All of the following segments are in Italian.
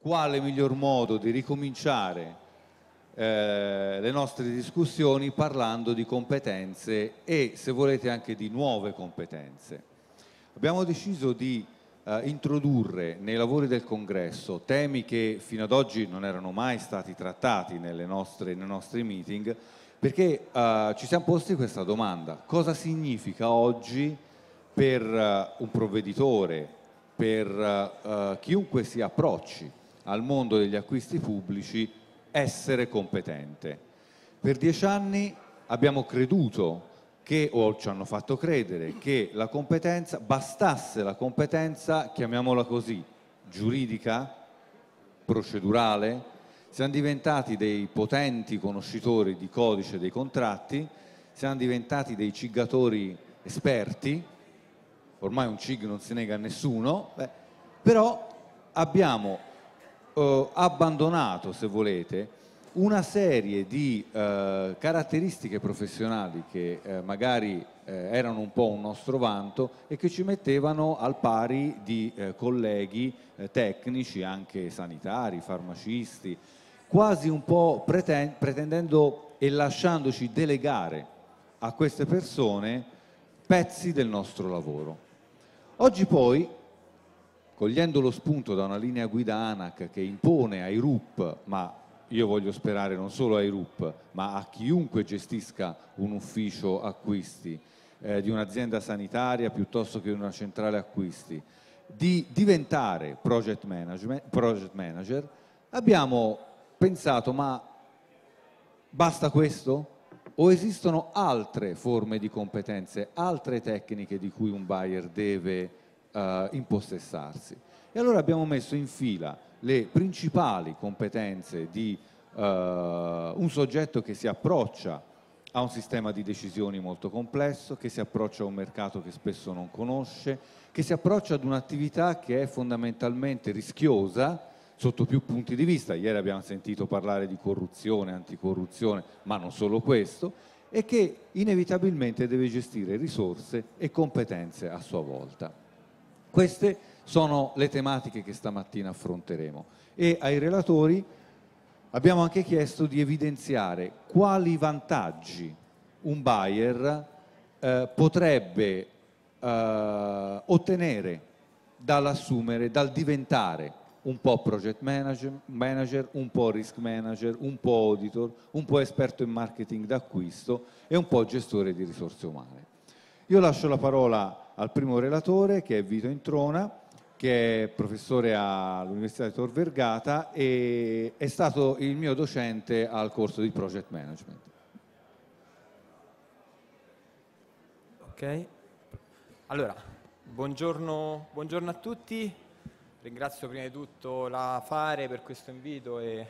quale miglior modo di ricominciare eh, le nostre discussioni parlando di competenze e se volete anche di nuove competenze. Abbiamo deciso di eh, introdurre nei lavori del congresso temi che fino ad oggi non erano mai stati trattati nostre, nei nostri meeting perché eh, ci siamo posti questa domanda, cosa significa oggi per eh, un provveditore, per eh, eh, chiunque si approcci al mondo degli acquisti pubblici essere competente. Per dieci anni abbiamo creduto che, o ci hanno fatto credere, che la competenza, bastasse la competenza, chiamiamola così, giuridica, procedurale, siamo diventati dei potenti conoscitori di codice dei contratti, siamo diventati dei cigatori esperti, ormai un cig non si nega a nessuno, beh, però abbiamo eh, abbandonato, se volete, una serie di eh, caratteristiche professionali che eh, magari eh, erano un po' un nostro vanto e che ci mettevano al pari di eh, colleghi eh, tecnici, anche sanitari, farmacisti, quasi un po' preten pretendendo e lasciandoci delegare a queste persone pezzi del nostro lavoro. Oggi poi cogliendo lo spunto da una linea guida ANAC che impone ai RUP, ma io voglio sperare non solo ai RUP, ma a chiunque gestisca un ufficio acquisti, eh, di un'azienda sanitaria piuttosto che una centrale acquisti, di diventare project, project manager, abbiamo pensato ma basta questo? O esistono altre forme di competenze, altre tecniche di cui un buyer deve eh, impossessarsi. E allora abbiamo messo in fila le principali competenze di eh, un soggetto che si approccia a un sistema di decisioni molto complesso, che si approccia a un mercato che spesso non conosce, che si approccia ad un'attività che è fondamentalmente rischiosa sotto più punti di vista. Ieri abbiamo sentito parlare di corruzione, anticorruzione, ma non solo questo, e che inevitabilmente deve gestire risorse e competenze a sua volta. Queste sono le tematiche che stamattina affronteremo e ai relatori abbiamo anche chiesto di evidenziare quali vantaggi un buyer eh, potrebbe eh, ottenere dall'assumere, dal diventare un po' project manager, manager, un po' risk manager, un po' auditor, un po' esperto in marketing d'acquisto e un po' gestore di risorse umane. Io lascio la parola a al primo relatore che è Vito Introna che è professore all'Università di Tor Vergata e è stato il mio docente al corso di Project Management. Ok, allora, buongiorno, buongiorno a tutti, ringrazio prima di tutto la Fare per questo invito e eh,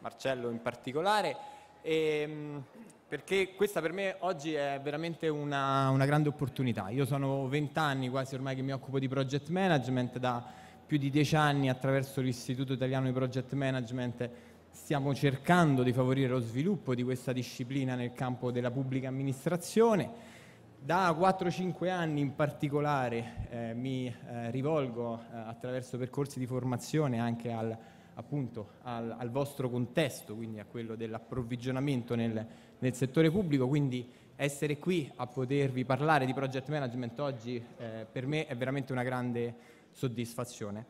Marcello in particolare. E, ehm, perché questa per me oggi è veramente una, una grande opportunità. Io sono 20 anni quasi ormai che mi occupo di project management, da più di 10 anni attraverso l'Istituto Italiano di Project Management stiamo cercando di favorire lo sviluppo di questa disciplina nel campo della pubblica amministrazione. Da 4-5 anni in particolare eh, mi eh, rivolgo eh, attraverso percorsi di formazione anche al appunto al, al vostro contesto, quindi a quello dell'approvvigionamento nel, nel, settore pubblico, quindi essere qui a potervi parlare di project management oggi eh, per me è veramente una grande soddisfazione.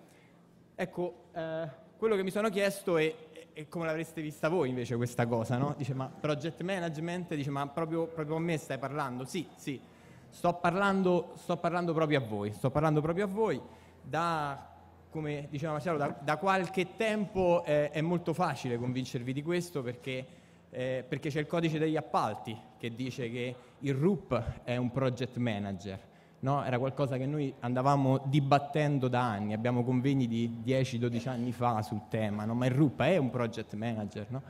Ecco, eh, quello che mi sono chiesto è, è come l'avreste vista voi invece questa cosa, no? Dice, ma project management, dice, ma proprio, proprio a me stai parlando? Sì, sì, sto parlando, sto parlando proprio a voi, sto parlando proprio a voi da come diceva Marcello, da, da qualche tempo eh, è molto facile convincervi di questo perché, eh, perché, c'è il codice degli appalti che dice che il RUP è un project manager. No? Era qualcosa che noi andavamo dibattendo da anni, abbiamo convegni di 10-12 anni fa sul tema, no? ma il RUP è un project manager. No?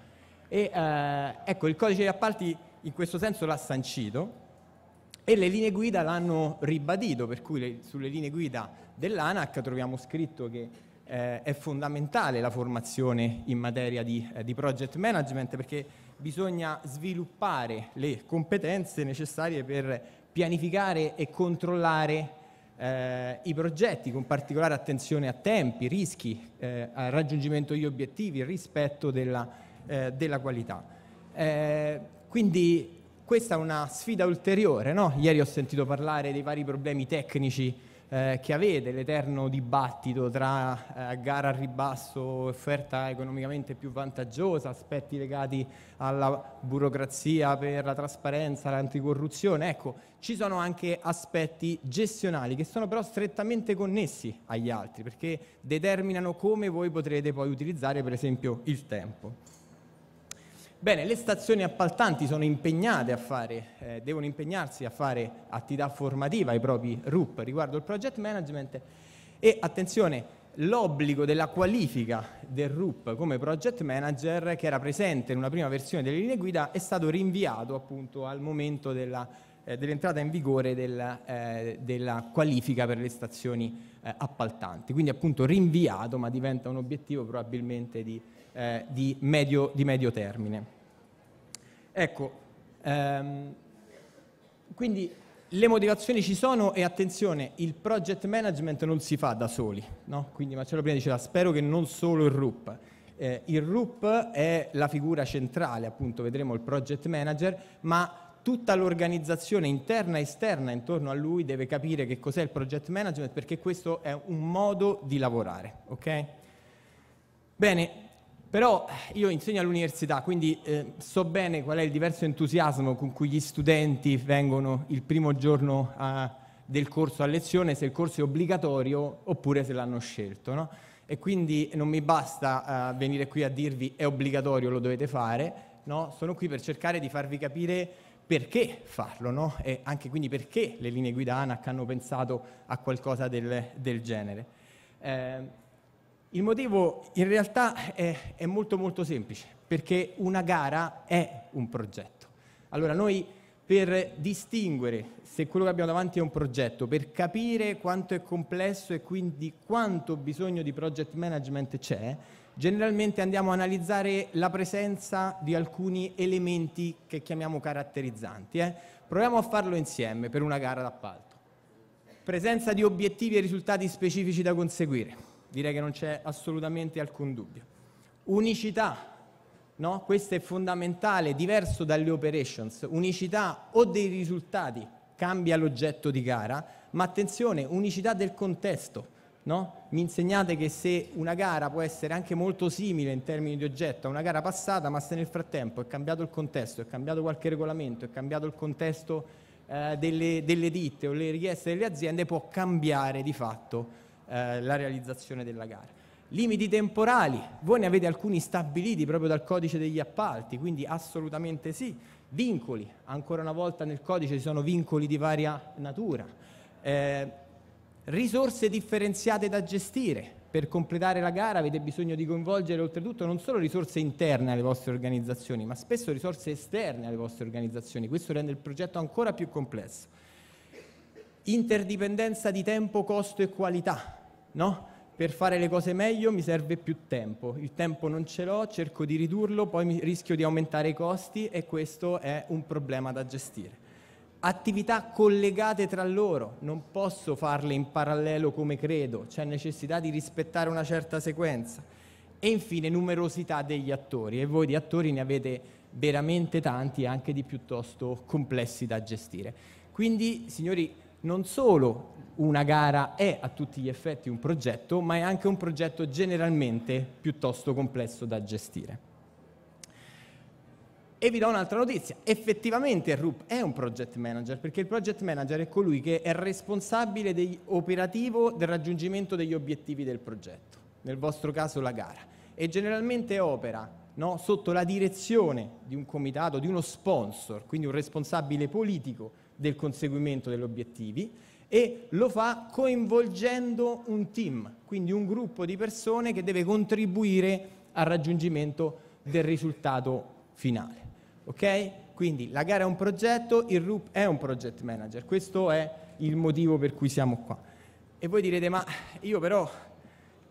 E, eh, ecco, il codice degli appalti in questo senso l'ha sancito e le linee guida l'hanno ribadito, per cui le, sulle linee guida dell'ANAC troviamo scritto che eh, è fondamentale la formazione in materia di, eh, di project management perché bisogna sviluppare le competenze necessarie per pianificare e controllare eh, i progetti con particolare attenzione a tempi, rischi, eh, al raggiungimento degli obiettivi, rispetto della, eh, della qualità. Eh, quindi questa è una sfida ulteriore, no? Ieri ho sentito parlare dei vari problemi tecnici eh, che avete, l'eterno dibattito tra eh, gara a ribasso, offerta economicamente più vantaggiosa, aspetti legati alla burocrazia per la trasparenza, l'anticorruzione. Ecco, ci sono anche aspetti gestionali che sono però strettamente connessi agli altri perché determinano come voi potrete poi utilizzare per esempio il tempo. Bene, le stazioni appaltanti sono impegnate a fare, eh, devono impegnarsi a fare attività formativa ai propri RUP riguardo il project management e attenzione, l'obbligo della qualifica del RUP come project manager che era presente in una prima versione delle linee guida è stato rinviato appunto al momento della eh, dell'entrata in vigore della, eh, della, qualifica per le stazioni eh, appaltanti. Quindi appunto rinviato, ma diventa un obiettivo probabilmente di, eh, di, medio, di medio, termine. Ecco, ehm, quindi le motivazioni ci sono e attenzione, il project management non si fa da soli, no? Quindi Marcello prima diceva spero che non solo il RUP. Eh, il RUP è la figura centrale, appunto, vedremo il project manager, ma tutta l'organizzazione interna e esterna intorno a lui deve capire che cos'è il project management perché questo è un modo di lavorare, ok? Bene, però io insegno all'università, quindi eh, so bene qual è il diverso entusiasmo con cui gli studenti vengono il primo giorno a, del corso a lezione, se il corso è obbligatorio oppure se l'hanno scelto, no? E quindi non mi basta uh, venire qui a dirvi è obbligatorio, lo dovete fare, no? Sono qui per cercare di farvi capire perché farlo, no? E anche quindi perché le linee guida ANAC hanno pensato a qualcosa del, del genere. Eh, il motivo in realtà è, è, molto molto semplice, perché una gara è un progetto. Allora noi per distinguere se quello che abbiamo davanti è un progetto, per capire quanto è complesso e quindi quanto bisogno di project management c'è, generalmente andiamo a analizzare la presenza di alcuni elementi che chiamiamo caratterizzanti. Eh? Proviamo a farlo insieme per una gara d'appalto. Presenza di obiettivi e risultati specifici da conseguire, direi che non c'è assolutamente alcun dubbio. Unicità, no? questo è fondamentale, diverso dalle operations, unicità o dei risultati, cambia l'oggetto di gara, ma attenzione, unicità del contesto No? Mi insegnate che se una gara può essere anche molto simile in termini di oggetto a una gara passata, ma se nel frattempo è cambiato il contesto, è cambiato qualche regolamento, è cambiato il contesto eh, delle, delle, ditte o le richieste delle aziende, può cambiare di fatto eh, la realizzazione della gara. Limiti temporali, voi ne avete alcuni stabiliti proprio dal codice degli appalti, quindi assolutamente sì. Vincoli, ancora una volta nel codice ci sono vincoli di varia natura. Eh, risorse differenziate da gestire. Per completare la gara avete bisogno di coinvolgere oltretutto non solo risorse interne alle vostre organizzazioni, ma spesso risorse esterne alle vostre organizzazioni. Questo rende il progetto ancora più complesso. Interdipendenza di tempo, costo e qualità. No? Per fare le cose meglio mi serve più tempo. Il tempo non ce l'ho, cerco di ridurlo, poi rischio di aumentare i costi e questo è un problema da gestire attività collegate tra loro, non posso farle in parallelo come credo, c'è necessità di rispettare una certa sequenza. E infine numerosità degli attori, e voi di attori ne avete veramente tanti, anche di piuttosto complessi da gestire. Quindi, signori, non solo una gara è a tutti gli effetti un progetto, ma è anche un progetto generalmente piuttosto complesso da gestire. E vi do un'altra notizia, effettivamente il RUP è un project manager, perché il project manager è colui che è responsabile degli, operativo del raggiungimento degli obiettivi del progetto, nel vostro caso la gara, e generalmente opera no, sotto la direzione di un comitato, di uno sponsor, quindi un responsabile politico del conseguimento degli obiettivi, e lo fa coinvolgendo un team, quindi un gruppo di persone che deve contribuire al raggiungimento del risultato finale ok? Quindi la gara è un progetto, il RUP è un project manager, questo è il motivo per cui siamo qua. E voi direte, ma io però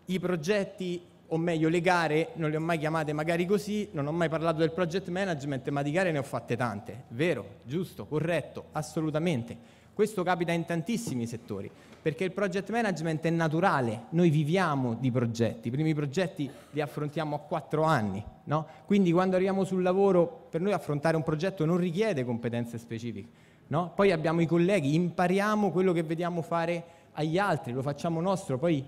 i progetti, o meglio le gare, non le ho mai chiamate magari così, non ho mai parlato del project management, ma di gare ne ho fatte tante. Vero, giusto, corretto, assolutamente. Questo capita in tantissimi settori perché il project management è naturale, noi viviamo di progetti, i primi progetti li affrontiamo a quattro anni, no? quindi quando arriviamo sul lavoro per noi affrontare un progetto non richiede competenze specifiche, no? poi abbiamo i colleghi, impariamo quello che vediamo fare agli altri, lo facciamo nostro, poi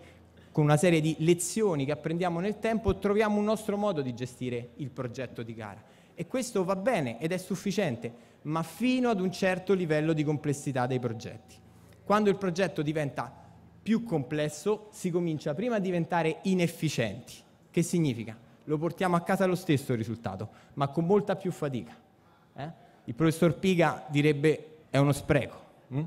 con una serie di lezioni che apprendiamo nel tempo troviamo un nostro modo di gestire il progetto di gara e questo va bene ed è sufficiente, ma fino ad un certo livello di complessità dei progetti. Quando il progetto diventa più complesso, si comincia prima a diventare inefficienti. Che significa? Lo portiamo a casa lo stesso risultato, ma con molta più fatica. Eh? Il professor Piga direbbe è uno spreco. Mm?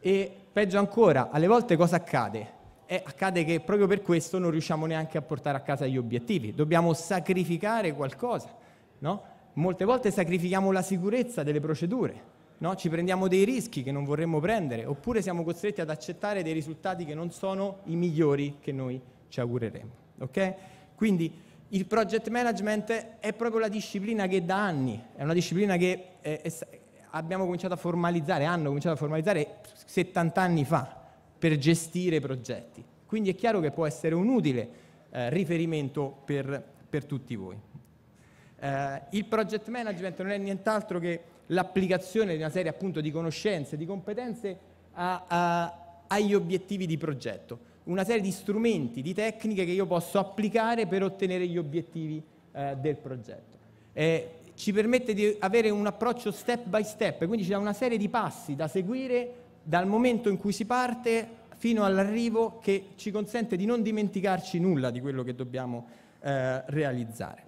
E peggio ancora, alle volte cosa accade? E eh, accade che proprio per questo non riusciamo neanche a portare a casa gli obiettivi, dobbiamo sacrificare qualcosa, no? Molte volte sacrifichiamo la sicurezza delle procedure, No? Ci prendiamo dei rischi che non vorremmo prendere, oppure siamo costretti ad accettare dei risultati che non sono i migliori che noi ci augureremmo. Okay? Quindi il project management è proprio la disciplina che da anni, è una disciplina che eh, è, è, abbiamo cominciato a formalizzare, hanno cominciato a formalizzare 70 anni fa per gestire progetti. Quindi è chiaro che può essere un utile eh, riferimento per, per, tutti voi. Eh, il project management non è nient'altro che l'applicazione di una serie appunto di conoscenze, di competenze a, a, agli obiettivi di progetto, una serie di strumenti, di tecniche che io posso applicare per ottenere gli obiettivi eh, del progetto. Eh, ci permette di avere un approccio step by step, quindi ci dà una serie di passi da seguire dal momento in cui si parte fino all'arrivo che ci consente di non dimenticarci nulla di quello che dobbiamo eh, realizzare.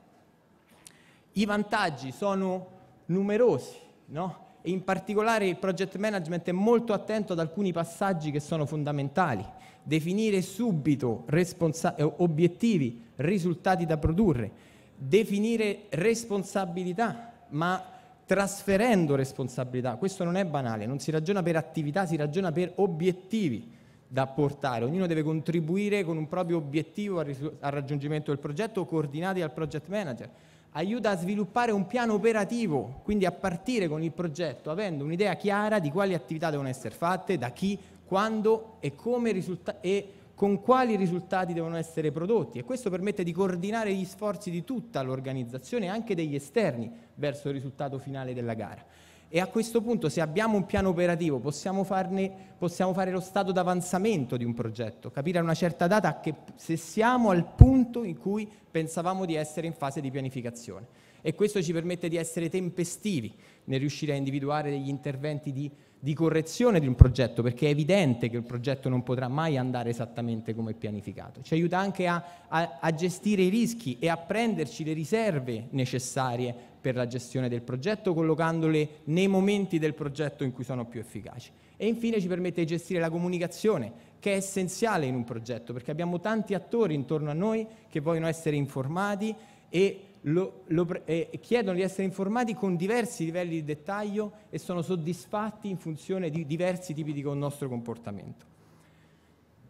I vantaggi sono numerosi, no? E in particolare il project management è molto attento ad alcuni passaggi che sono fondamentali. Definire subito responsa- eh, obiettivi, risultati da produrre, definire responsabilità, ma trasferendo responsabilità. Questo non è banale, non si ragiona per attività, si ragiona per obiettivi da portare. Ognuno deve contribuire con un proprio obiettivo al, risu- al raggiungimento del progetto coordinati dal project manager aiuta a sviluppare un piano operativo, quindi a partire con il progetto avendo un'idea chiara di quali attività devono essere fatte, da chi, quando e, risulta- e con quali risultati devono essere prodotti e questo permette di coordinare gli sforzi di tutta l'organizzazione e anche degli esterni verso il risultato finale della gara e a questo punto se abbiamo un piano operativo possiamo, farne, possiamo fare lo stato d'avanzamento di un progetto, capire a una certa data che, se siamo al punto in cui pensavamo di essere in fase di pianificazione e questo ci permette di essere tempestivi nel riuscire a individuare degli interventi di, di correzione di un progetto perché è evidente che il progetto non potrà mai andare esattamente come pianificato. Ci aiuta anche a, a, a gestire i rischi e a prenderci le riserve necessarie per la gestione del progetto, collocandole nei momenti del progetto in cui sono più efficaci. E infine ci permette di gestire la comunicazione, che è essenziale in un progetto, perché abbiamo tanti attori intorno a noi che vogliono essere informati e, lo, lo, eh, chiedono di essere informati con diversi livelli di dettaglio e sono soddisfatti in funzione di diversi tipi di nostro comportamento.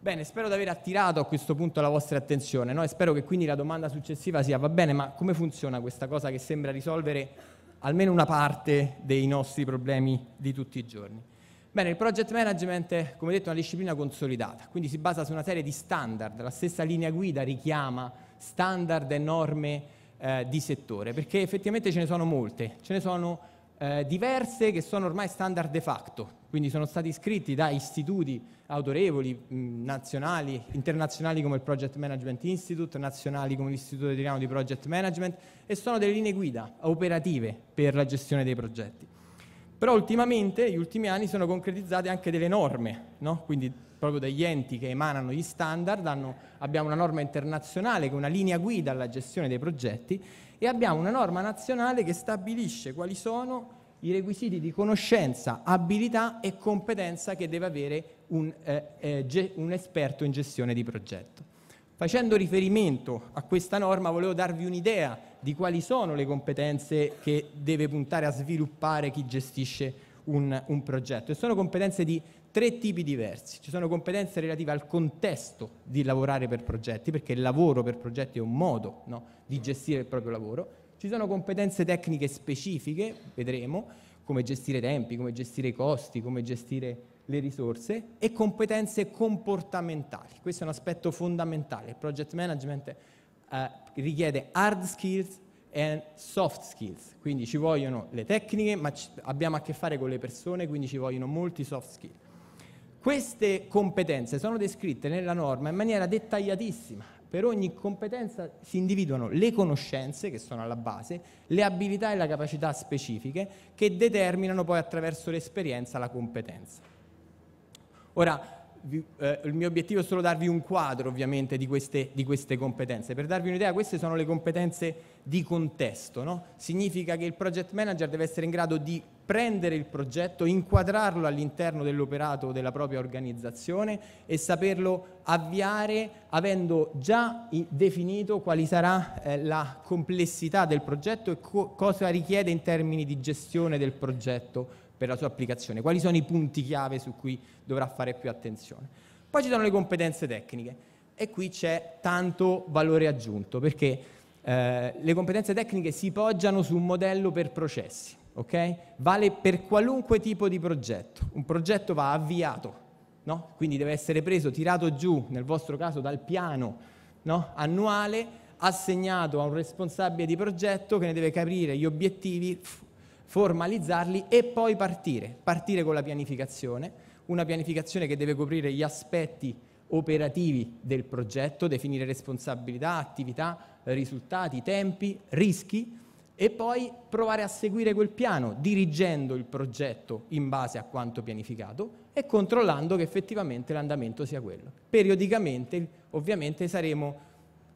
Bene, spero di aver attirato a questo punto la vostra attenzione no? e spero che quindi la domanda successiva sia va bene, ma come funziona questa cosa che sembra risolvere almeno una parte dei nostri problemi di tutti i giorni? Bene, il project management è, come detto, una disciplina consolidata, quindi si basa su una serie di standard, la stessa linea guida richiama standard e norme eh, di settore, perché effettivamente ce ne sono molte, ce ne sono eh, diverse che sono ormai standard de facto, quindi sono stati scritti da istituti autorevoli, mm, nazionali, internazionali come il Project Management Institute, nazionali come l'Istituto Italiano di Project Management e sono delle linee guida operative per la gestione dei progetti. Però ultimamente, negli ultimi anni, sono concretizzate anche delle norme, no? quindi proprio dagli enti che emanano gli standard, hanno, abbiamo una norma internazionale che è una linea guida alla gestione dei progetti e abbiamo una norma nazionale che stabilisce quali sono i requisiti di conoscenza, abilità e competenza che deve avere un, eh, eh, ge- un esperto in gestione di progetto. Facendo riferimento a questa norma volevo darvi un'idea di quali sono le competenze che deve puntare a sviluppare chi gestisce un, un, progetto. E sono competenze di tre tipi diversi. Ci sono competenze relative al contesto di lavorare per progetti, perché il lavoro per progetti è un modo no, di gestire il proprio lavoro. Ci sono competenze tecniche specifiche, vedremo, come gestire tempi, come gestire costi, come gestire le risorse e competenze comportamentali. Questo è un aspetto fondamentale. Il project management eh, richiede hard skills e soft skills, quindi ci vogliono le tecniche, ma abbiamo a che fare con le persone, quindi ci vogliono molti soft skills. Queste competenze sono descritte nella norma in maniera dettagliatissima. Per ogni competenza si individuano le conoscenze che sono alla base, le abilità e la capacità specifiche che determinano poi attraverso l'esperienza la competenza. Ora, vi, eh, il mio obiettivo è solo darvi un quadro ovviamente di queste, di queste competenze. Per darvi un'idea, queste sono le competenze di contesto. No? Significa che il project manager deve essere in grado di prendere il progetto, inquadrarlo all'interno dell'operato della propria organizzazione e saperlo avviare avendo già definito quali sarà eh, la complessità del progetto e co- cosa richiede in termini di gestione del progetto per la sua applicazione, quali sono i punti chiave su cui dovrà fare più attenzione. Poi ci sono le competenze tecniche e qui c'è tanto valore aggiunto perché eh, le competenze tecniche si poggiano su un modello per processi, okay? Vale per qualunque tipo di progetto. Un progetto va avviato, no? Quindi deve essere preso, tirato giù, nel vostro caso dal piano no? annuale, assegnato a un responsabile di progetto che ne deve capire gli obiettivi, formalizzarli e poi partire, partire con la pianificazione, una pianificazione che deve coprire gli aspetti operativi del progetto, definire responsabilità, attività, risultati, tempi, rischi e poi provare a seguire quel piano dirigendo il progetto in base a quanto pianificato e controllando che effettivamente l'andamento sia quello. Periodicamente ovviamente saremo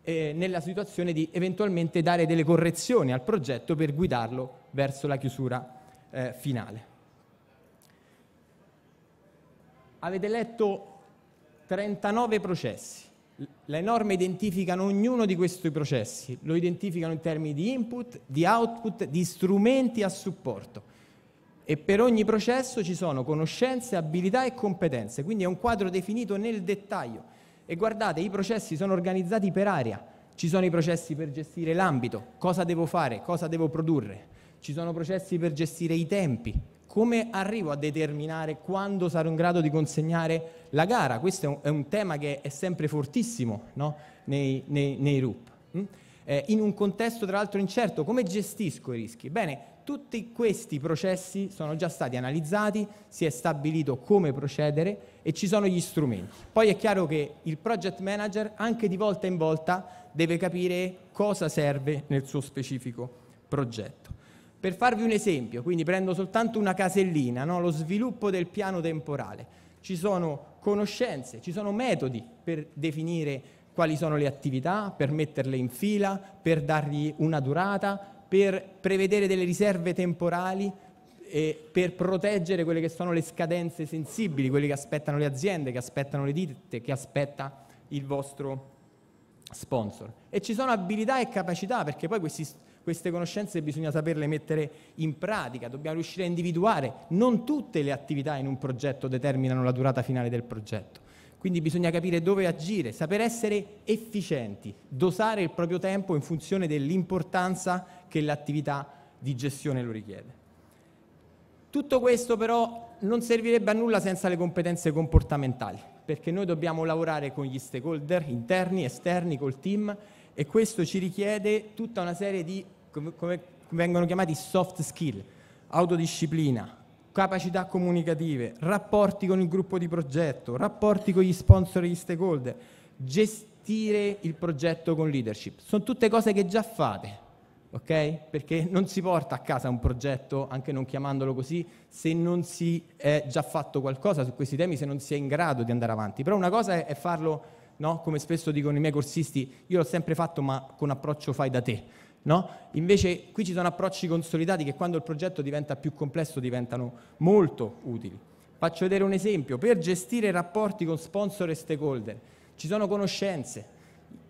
eh, nella situazione di eventualmente dare delle correzioni al progetto per guidarlo verso la chiusura eh, finale. Avete letto 39 processi. Le norme identificano ognuno di questi processi, lo identificano in termini di input, di output, di strumenti a supporto e per ogni processo ci sono conoscenze, abilità e competenze, quindi è un quadro definito nel dettaglio. E guardate, i processi sono organizzati per area, ci sono i processi per gestire l'ambito, cosa devo fare, cosa devo produrre, ci sono processi per gestire i tempi, come arrivo a determinare quando sarò in grado di consegnare la gara? Questo è un, è un tema che è sempre fortissimo no? nei, nei, nei, RUP. Mm? Eh, in un contesto tra l'altro incerto, come gestisco i rischi? Bene, tutti questi processi sono già stati analizzati, si è stabilito come procedere e ci sono gli strumenti. Poi è chiaro che il project manager anche di volta in volta deve capire cosa serve nel suo specifico progetto. Per farvi un esempio, quindi prendo soltanto una casellina, no? lo sviluppo del piano temporale. Ci sono conoscenze, ci sono metodi per definire quali sono le attività, per metterle in fila, per dargli una durata, per prevedere delle riserve temporali, per proteggere quelle che sono le scadenze sensibili, quelle che aspettano le aziende, che aspettano le ditte, che aspetta il vostro sponsor. E ci sono abilità e capacità, perché poi questi queste conoscenze bisogna saperle mettere in pratica, dobbiamo riuscire a individuare. Non tutte le attività in un progetto determinano la durata finale del progetto. Quindi bisogna capire dove agire, saper essere efficienti, dosare il proprio tempo in funzione dell'importanza che l'attività di gestione lo richiede. Tutto questo però non servirebbe a nulla senza le competenze comportamentali, perché noi dobbiamo lavorare con gli stakeholder interni, esterni, col team e questo ci richiede tutta una serie di come, come vengono chiamati soft skill, autodisciplina, capacità comunicative, rapporti con il gruppo di progetto, rapporti con gli sponsor e gli stakeholder, gestire il progetto con leadership. Sono tutte cose che già fate, ok? Perché non si porta a casa un progetto, anche non chiamandolo così, se non si è già fatto qualcosa su questi temi, se non si è in grado di andare avanti. Però una cosa è farlo, no? come spesso dicono i miei corsisti, io l'ho sempre fatto ma con approccio fai da te No? Invece qui ci sono approcci consolidati che quando il progetto diventa più complesso diventano molto utili. Faccio vedere un esempio, per gestire rapporti con sponsor e stakeholder ci sono conoscenze,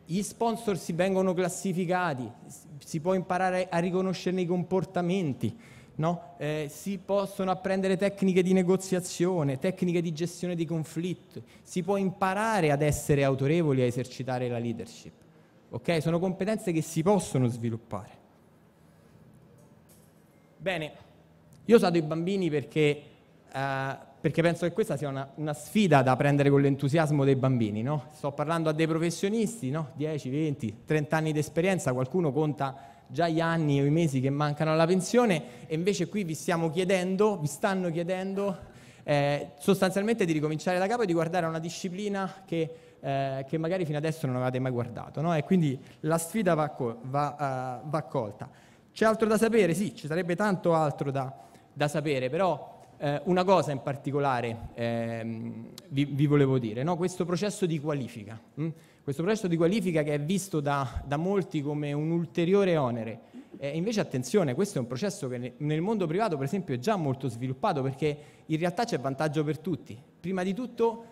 gli sponsor si vengono classificati, si può imparare a riconoscerne i comportamenti, no? eh, si possono apprendere tecniche di negoziazione, tecniche di gestione di conflitto, si può imparare ad essere autorevoli, e a esercitare la leadership ok? Sono competenze che si possono sviluppare. Bene, io sado i bambini perché, eh, perché, penso che questa sia una, una, sfida da prendere con l'entusiasmo dei bambini, no? Sto parlando a dei professionisti, no? 10, 20, 30 anni di esperienza, qualcuno conta già gli anni o i mesi che mancano alla pensione e invece qui vi stiamo chiedendo, vi stanno chiedendo eh, sostanzialmente di ricominciare da capo e di guardare a una disciplina che eh, che magari fino adesso non avevate mai guardato. No? E quindi la sfida va, co- va, uh, va, colta. C'è altro da sapere? Sì, ci sarebbe tanto altro da, da sapere, però eh, una cosa in particolare ehm, vi, vi, volevo dire, no? questo processo di qualifica. Mh? Hm? Questo processo di qualifica che è visto da, da molti come un ulteriore onere, eh, invece attenzione, questo è un processo che nel mondo privato per esempio è già molto sviluppato perché in realtà c'è vantaggio per tutti. Prima di tutto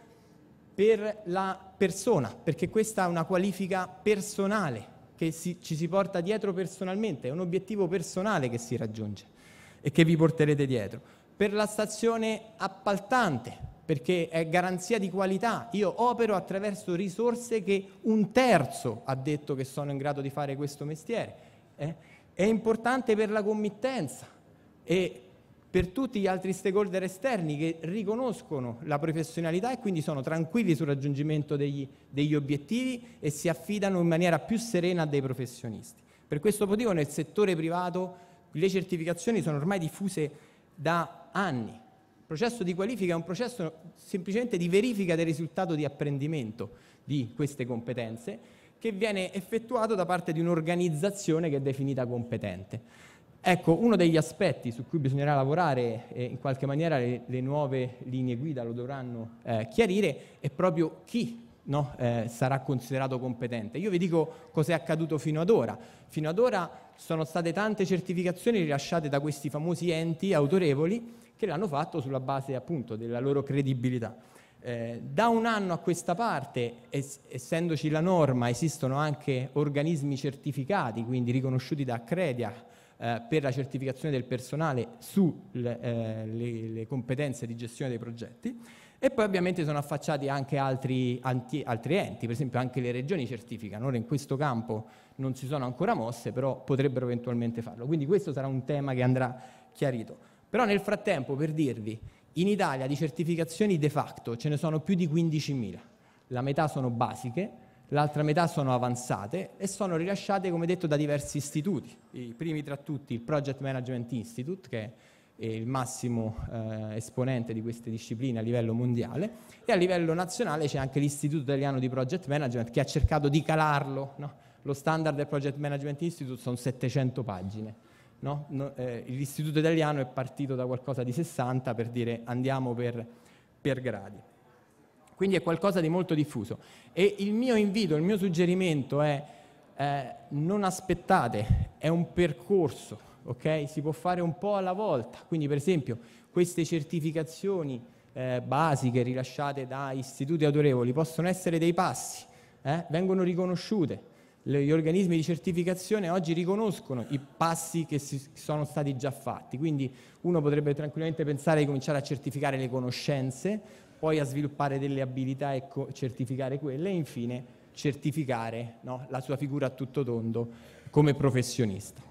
per la persona, perché questa è una qualifica personale che si, ci si porta dietro personalmente, è un obiettivo personale che si raggiunge e che vi porterete dietro. Per la stazione appaltante, perché è garanzia di qualità. Io opero attraverso risorse che un terzo ha detto che sono in grado di fare questo mestiere. Eh? È importante per la committenza e per tutti gli altri stakeholder esterni che riconoscono la professionalità e quindi sono tranquilli sul raggiungimento degli, degli obiettivi e si affidano in maniera più serena a dei professionisti. Per questo motivo nel settore privato le certificazioni sono ormai diffuse da anni. Il processo di qualifica è un processo semplicemente di verifica del risultato di apprendimento di queste competenze che viene effettuato da parte di un'organizzazione che è definita competente. Ecco, uno degli aspetti su cui bisognerà lavorare eh, in qualche maniera le, le, nuove linee guida lo dovranno eh, chiarire è proprio chi no, eh, sarà considerato competente. Io vi dico cos'è accaduto fino ad ora. Fino ad ora sono state tante certificazioni rilasciate da questi famosi enti autorevoli che l'hanno fatto sulla base appunto della loro credibilità. Eh, da un anno a questa parte, es- essendoci la norma, esistono anche organismi certificati, quindi riconosciuti da Accredia, eh, per la certificazione del personale sulle eh, competenze di gestione dei progetti e poi ovviamente sono affacciati anche altri, anti, altri, enti, per esempio anche le regioni certificano, ora in questo campo non si sono ancora mosse, però potrebbero eventualmente farlo. Quindi questo sarà un tema che andrà chiarito. Però nel frattempo, per dirvi, in Italia di certificazioni de facto ce ne sono più di 15.000, la metà sono basiche, l'altra metà sono avanzate e sono rilasciate, come detto, da diversi istituti. I primi tra tutti, il Project Management Institute, che è il massimo eh, esponente di queste discipline a livello mondiale, e a livello nazionale c'è anche l'Istituto Italiano di Project Management che ha cercato di calarlo. No? Lo standard del Project Management Institute sono 700 pagine. No? No, eh, l'Istituto Italiano è partito da qualcosa di 60 per dire andiamo per, per gradi. Quindi è qualcosa di molto diffuso. E il mio invito, il mio suggerimento è eh, non aspettate, è un percorso, ok? Si può fare un po' alla volta. Quindi per esempio queste certificazioni eh, basiche rilasciate da istituti autorevoli possono essere dei passi, eh? vengono riconosciute. gli organismi di certificazione oggi riconoscono i passi che si, sono stati già fatti, quindi uno potrebbe tranquillamente pensare di cominciare a certificare le conoscenze, poi a sviluppare delle abilità e co- certificare quelle e infine certificare no, la sua figura a tutto tondo come professionista.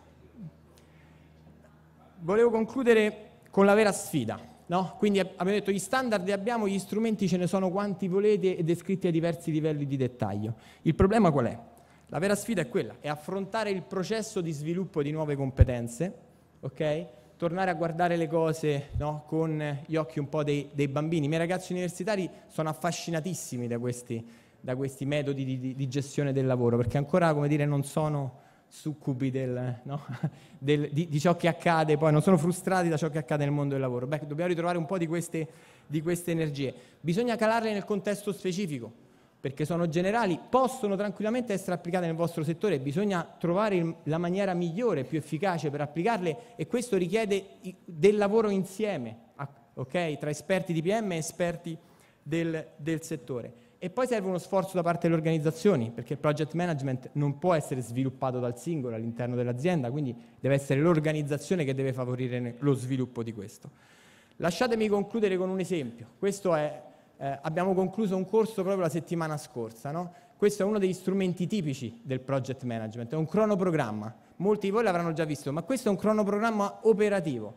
Volevo concludere con la vera sfida. No? Quindi abbiamo detto gli standard li abbiamo, gli strumenti ce ne sono quanti volete e descritti a diversi livelli di dettaglio. Il problema qual è? La vera sfida è quella, è affrontare il processo di sviluppo di nuove competenze, okay? tornare a guardare le cose no? con gli occhi un po' dei, dei, bambini. I miei ragazzi universitari sono affascinatissimi da questi, da questi metodi di, di, gestione del lavoro, perché ancora, come dire, non sono succubi del, no? del, di, di, ciò che accade, poi non sono frustrati da ciò che accade nel mondo del lavoro. Beh, dobbiamo ritrovare un po' di queste, di queste energie. Bisogna calarle nel contesto specifico perché sono generali, possono tranquillamente essere applicate nel vostro settore, bisogna trovare la maniera migliore, più efficace per applicarle e questo richiede del lavoro insieme, okay? tra esperti di PM e esperti del, del settore. E poi serve uno sforzo da parte delle organizzazioni, perché il project management non può essere sviluppato dal singolo all'interno dell'azienda, quindi deve essere l'organizzazione che deve favorire lo sviluppo di questo. Lasciatemi concludere con un esempio. Questo è eh, abbiamo concluso un corso proprio la settimana scorsa, no? Questo è uno degli strumenti tipici del project management, è un cronoprogramma. Molti di voi l'avranno già visto, ma questo è un cronoprogramma operativo,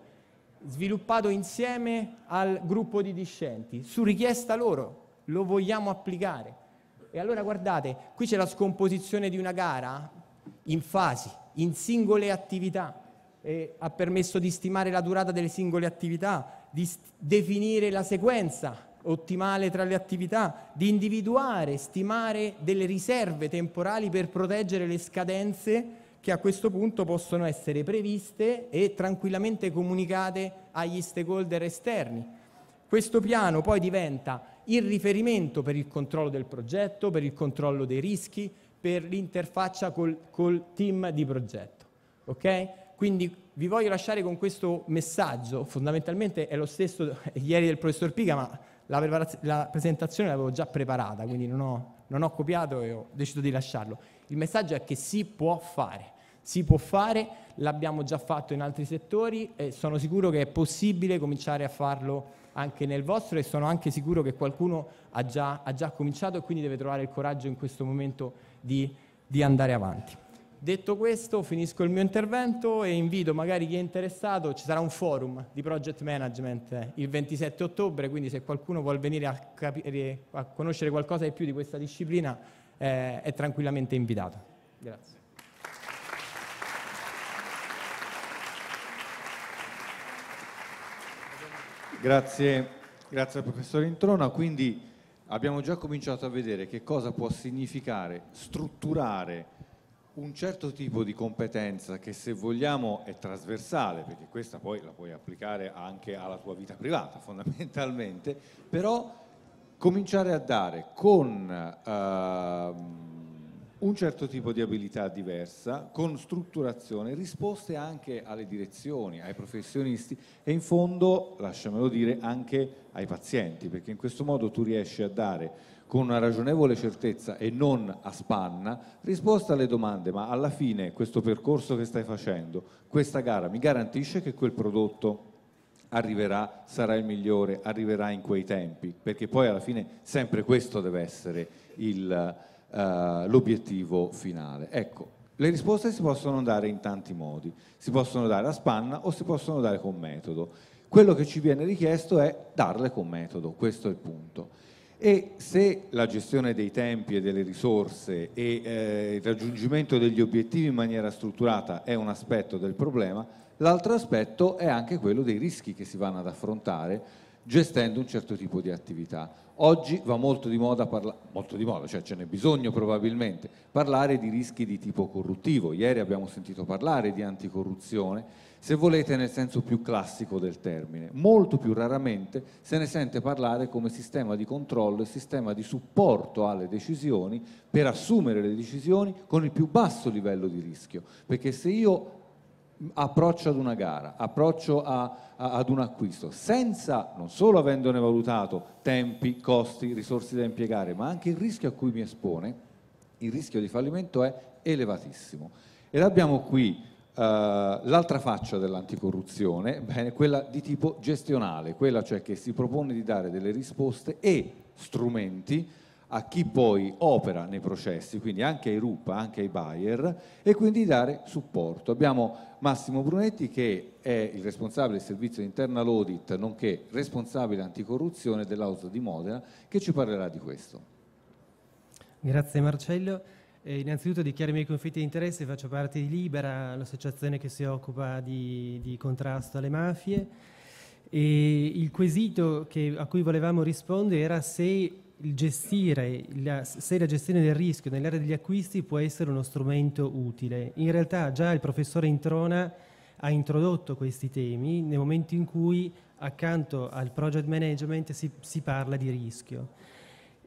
sviluppato insieme al gruppo di discenti, su richiesta loro, lo vogliamo applicare. E allora guardate, qui c'è la scomposizione di una gara in fasi, in singole attività, e ha permesso di stimare la durata delle singole attività, di st- definire la sequenza ottimale tra le attività, di individuare, stimare delle riserve temporali per proteggere le scadenze che a questo punto possono essere previste e tranquillamente comunicate agli stakeholder esterni. Questo piano poi diventa il riferimento per il controllo del progetto, per il controllo dei rischi, per l'interfaccia col, col team di progetto. Okay? Quindi vi voglio lasciare con questo messaggio, fondamentalmente è lo stesso ieri del professor Piga, ma la, la presentazione l'avevo già preparata, quindi non ho, non ho copiato e ho deciso di lasciarlo. Il messaggio è che si può fare, si può fare, l'abbiamo già fatto in altri settori e sono sicuro che è possibile cominciare a farlo anche nel vostro e sono anche sicuro che qualcuno ha già, ha già cominciato e quindi deve trovare il coraggio in questo momento di, di andare avanti. Detto questo, finisco il mio intervento e invito magari chi è interessato, ci sarà un forum di project management il 27 ottobre, quindi se qualcuno vuole venire a, capire, eh, a conoscere qualcosa di più di questa disciplina eh, è tranquillamente invitato. Grazie. Grazie, grazie al professor Introna. Quindi abbiamo già cominciato a vedere che cosa può significare strutturare un certo tipo di competenza che se vogliamo è trasversale, perché questa poi la puoi applicare anche alla tua vita privata fondamentalmente, però cominciare a dare con uh, un certo tipo di abilità diversa, con strutturazione, risposte anche alle direzioni, ai professionisti e in fondo, lasciamelo dire, anche ai pazienti, perché in questo modo tu riesci a dare con una ragionevole certezza e non a spanna risposta alle domande, ma alla fine questo percorso che stai facendo, questa gara mi garantisce che quel prodotto arriverà, sarà il migliore, arriverà in quei tempi, perché poi alla fine sempre questo deve essere il, uh, l'obiettivo finale. Ecco, le risposte si possono dare in tanti modi, si possono dare a spanna o si possono dare con metodo. Quello che ci viene richiesto è darle con metodo, questo è il punto. E se la gestione dei tempi e delle risorse e eh, il raggiungimento degli obiettivi in maniera strutturata è un aspetto del problema, l'altro aspetto è anche quello dei rischi che si vanno ad affrontare gestendo un certo tipo di attività. Oggi va molto di moda, parla- molto di moda cioè ce n'è bisogno probabilmente, parlare di rischi di tipo corruttivo. Ieri abbiamo sentito parlare di anticorruzione se volete nel senso più classico del termine. Molto più raramente se ne sente parlare come sistema di controllo e sistema di supporto alle decisioni per assumere le decisioni con il più basso livello di rischio, perché se io approccio ad una gara, approccio a, a, ad un acquisto, senza non solo avendone valutato tempi, costi, risorse da impiegare, ma anche il rischio a cui mi espone, il rischio di fallimento è elevatissimo. Ed abbiamo qui eh, l'altra faccia dell'anticorruzione, bene, quella di tipo gestionale, quella cioè che si propone di dare delle risposte e strumenti a chi poi opera nei processi, quindi anche ai RUP, anche ai buyer, e quindi dare supporto. Abbiamo Massimo Brunetti che è il responsabile del servizio internal audit, nonché responsabile anticorruzione dell'Auto di Modena, che ci parlerà di questo. Grazie Marcello. Eh, innanzitutto dichiaro i miei conflitti di interesse, faccio parte di Libera, l'associazione che si occupa di, di contrasto alle mafie. E il quesito che, a cui volevamo rispondere era se, gestire, la, se la gestione del rischio nell'area degli acquisti può essere uno strumento utile. In realtà già il professore Introna ha introdotto questi temi nel momento in cui accanto al project management si, si parla di rischio.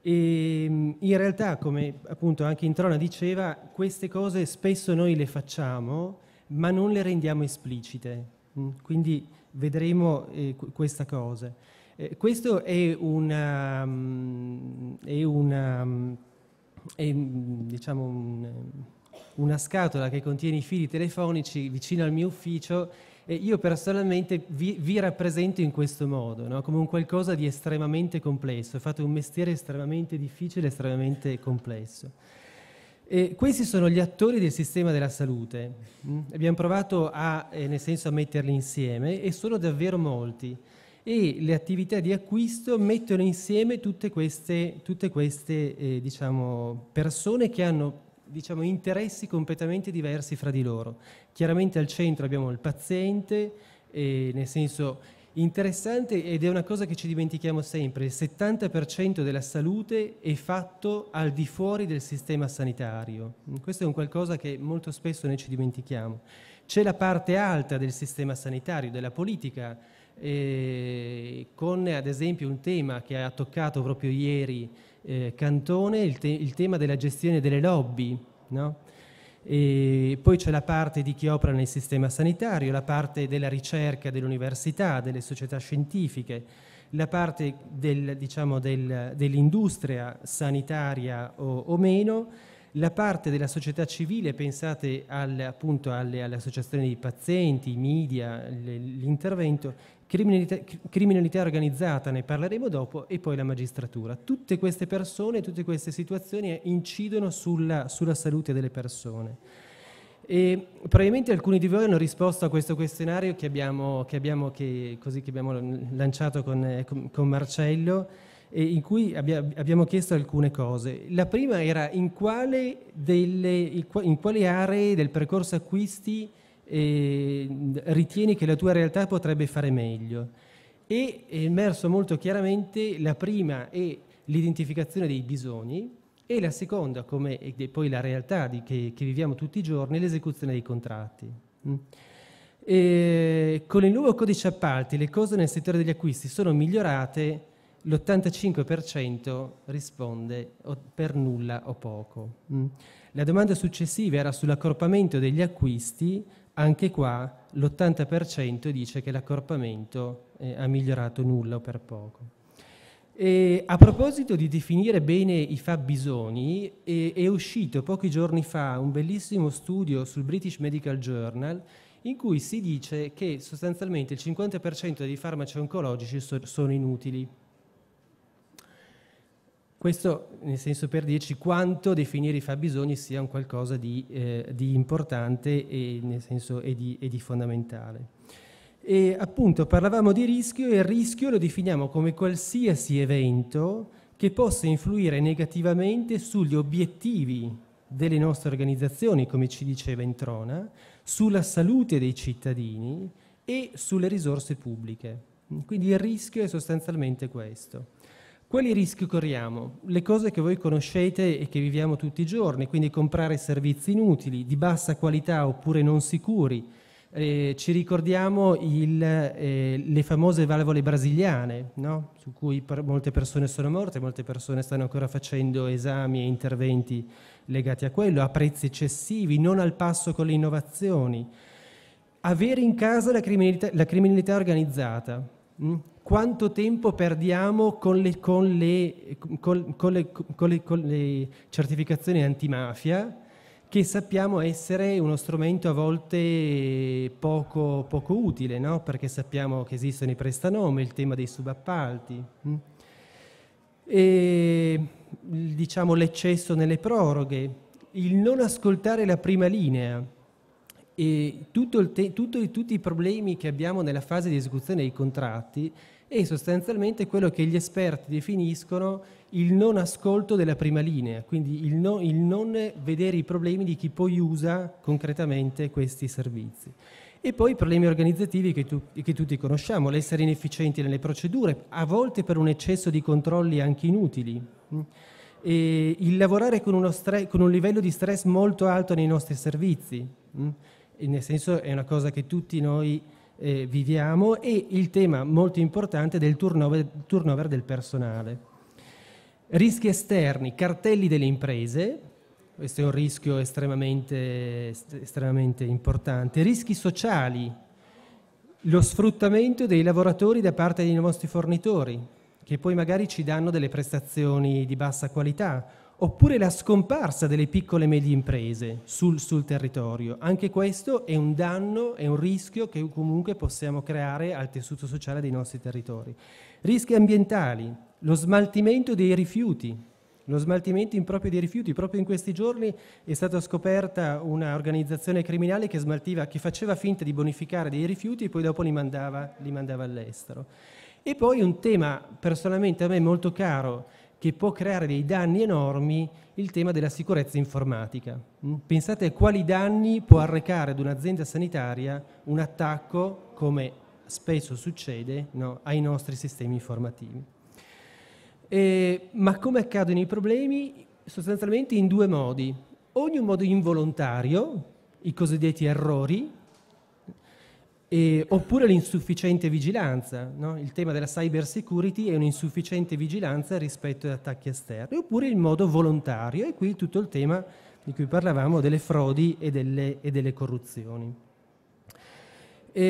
E ehm, in realtà, come appunto anche Introna diceva, queste cose spesso noi le facciamo, ma non le rendiamo esplicite. Mm, quindi vedremo eh, questa cosa. Eh, questo è una, um, è una, um, è, diciamo un, una scatola che contiene i fili telefonici vicino al mio ufficio e io personalmente vi, vi, rappresento in questo modo, no? come un qualcosa di estremamente complesso, fate un mestiere estremamente difficile, estremamente complesso. E questi sono gli attori del sistema della salute. Mm? Abbiamo provato a, eh, senso, a metterli insieme e sono davvero molti. E le attività di acquisto mettono insieme tutte queste, tutte queste eh, diciamo, persone che hanno diciamo, interessi completamente diversi fra di loro. Chiaramente al centro abbiamo il paziente, eh, nel senso interessante ed è una cosa che ci dimentichiamo sempre, il 70% della salute è fatto al di fuori del sistema sanitario. Questo è un qualcosa che molto spesso noi ci dimentichiamo. C'è la parte alta del sistema sanitario, della politica, eh, con ad esempio un tema che ha toccato proprio ieri eh, Cantone il, te il, tema della gestione delle lobby, no? poi c'è la parte di chi opera nel sistema sanitario, la parte della ricerca dell'università, delle società scientifiche, la parte del, diciamo, del, dell'industria sanitaria o, o, meno, la parte della società civile, pensate al, appunto alle, alle, associazioni dei pazienti, i media, l'intervento, criminalità, criminalità organizzata, ne parleremo dopo, e poi la magistratura. Tutte queste persone, tutte queste situazioni eh, incidono sulla, sulla salute delle persone. E probabilmente alcuni di voi hanno risposto a questo questionario che abbiamo, che abbiamo, che, così, che abbiamo lanciato eh, con, con Marcello, in cui abbia, abbiamo chiesto alcune cose. La prima era in, quale delle, in quali aree del percorso acquisti e ritieni che la tua realtà potrebbe fare meglio. E è emerso molto chiaramente la prima è l'identificazione dei bisogni e la seconda, come poi la realtà di, che, che, viviamo tutti i giorni, l'esecuzione dei contratti. E con il nuovo codice appalti le cose nel settore degli acquisti sono migliorate, l'85% risponde per nulla o poco. La domanda successiva era sull'accorpamento degli acquisti, anche qua l'80% dice che l'accorpamento eh, ha migliorato nulla o per poco. E a proposito di definire bene i fabbisogni, eh, è uscito pochi giorni fa un bellissimo studio sul British Medical Journal in cui si dice che sostanzialmente il 50% dei farmaci oncologici so sono inutili. Questo nel senso per dirci quanto definire i fabbisogni sia un qualcosa di, eh, di importante e, senso, e, di, e di fondamentale. E appunto parlavamo di rischio e il rischio lo definiamo come qualsiasi evento che possa influire negativamente sugli obiettivi delle nostre organizzazioni, come ci diceva Introna, sulla salute dei cittadini e sulle risorse pubbliche. Quindi il rischio è sostanzialmente questo. Quali rischi corriamo? Le cose che voi conoscete e che viviamo tutti i giorni, quindi comprare servizi inutili, di bassa qualità oppure non sicuri. Eh, ci ricordiamo il, eh, le famose valvole brasiliane, no? su cui per molte persone sono morte, molte persone stanno ancora facendo esami e interventi legati a quello, a prezzi eccessivi, non al passo con le innovazioni. Avere in casa la criminalità, la criminalità organizzata. Mh? Mm? quanto tempo perdiamo con le, con le, con le, con le certificazioni antimafia che sappiamo essere uno strumento a volte poco, poco utile, no? perché sappiamo che esistono i prestanome, il tema dei subappalti. Mm? E, diciamo, l'eccesso nelle proroghe, il non ascoltare la prima linea e tutto te- tutto, tutti i problemi che abbiamo nella fase di esecuzione dei contratti è sostanzialmente quello che gli esperti definiscono il non ascolto della prima linea, quindi il, no, il non vedere i problemi di chi poi usa concretamente questi servizi. E poi i problemi organizzativi che, tu, che, tutti conosciamo, l'essere inefficienti nelle procedure, a volte per un eccesso di controlli anche inutili. Mm. E il lavorare con, stre- con un livello di stress molto alto nei nostri servizi, mm. e nel senso è una cosa che tutti noi eh, viviamo e il tema molto importante del turnover, turnover del personale. Rischi esterni, cartelli delle imprese, questo è un rischio estremamente, estremamente importante, rischi sociali, lo sfruttamento dei lavoratori da parte dei nostri fornitori, che poi magari ci danno delle prestazioni di bassa qualità oppure la scomparsa delle piccole e medie imprese sul, sul, territorio. Anche questo è un danno, è un rischio che comunque possiamo creare al tessuto sociale dei nostri territori. Rischi ambientali, lo smaltimento dei rifiuti, lo smaltimento improprio dei rifiuti. Proprio in questi giorni è stata scoperta un'organizzazione criminale che, smaltiva, che faceva finta di bonificare dei rifiuti e poi dopo li mandava, li mandava all'estero. E poi un tema personalmente a me molto caro, che può creare dei danni enormi il tema della sicurezza informatica. Mm? Pensate a quali danni può arrecare ad un'azienda sanitaria un attacco, come spesso succede, no, ai nostri sistemi informativi. E, ma come accadono i problemi? Sostanzialmente in due modi. Ogni modo involontario, i cosiddetti errori, e, oppure l'insufficiente vigilanza, no? il tema della cyber security è un'insufficiente vigilanza rispetto ad attacchi esterni, oppure il modo volontario, e qui tutto il tema di cui parlavamo delle frodi e delle, e delle corruzioni. E,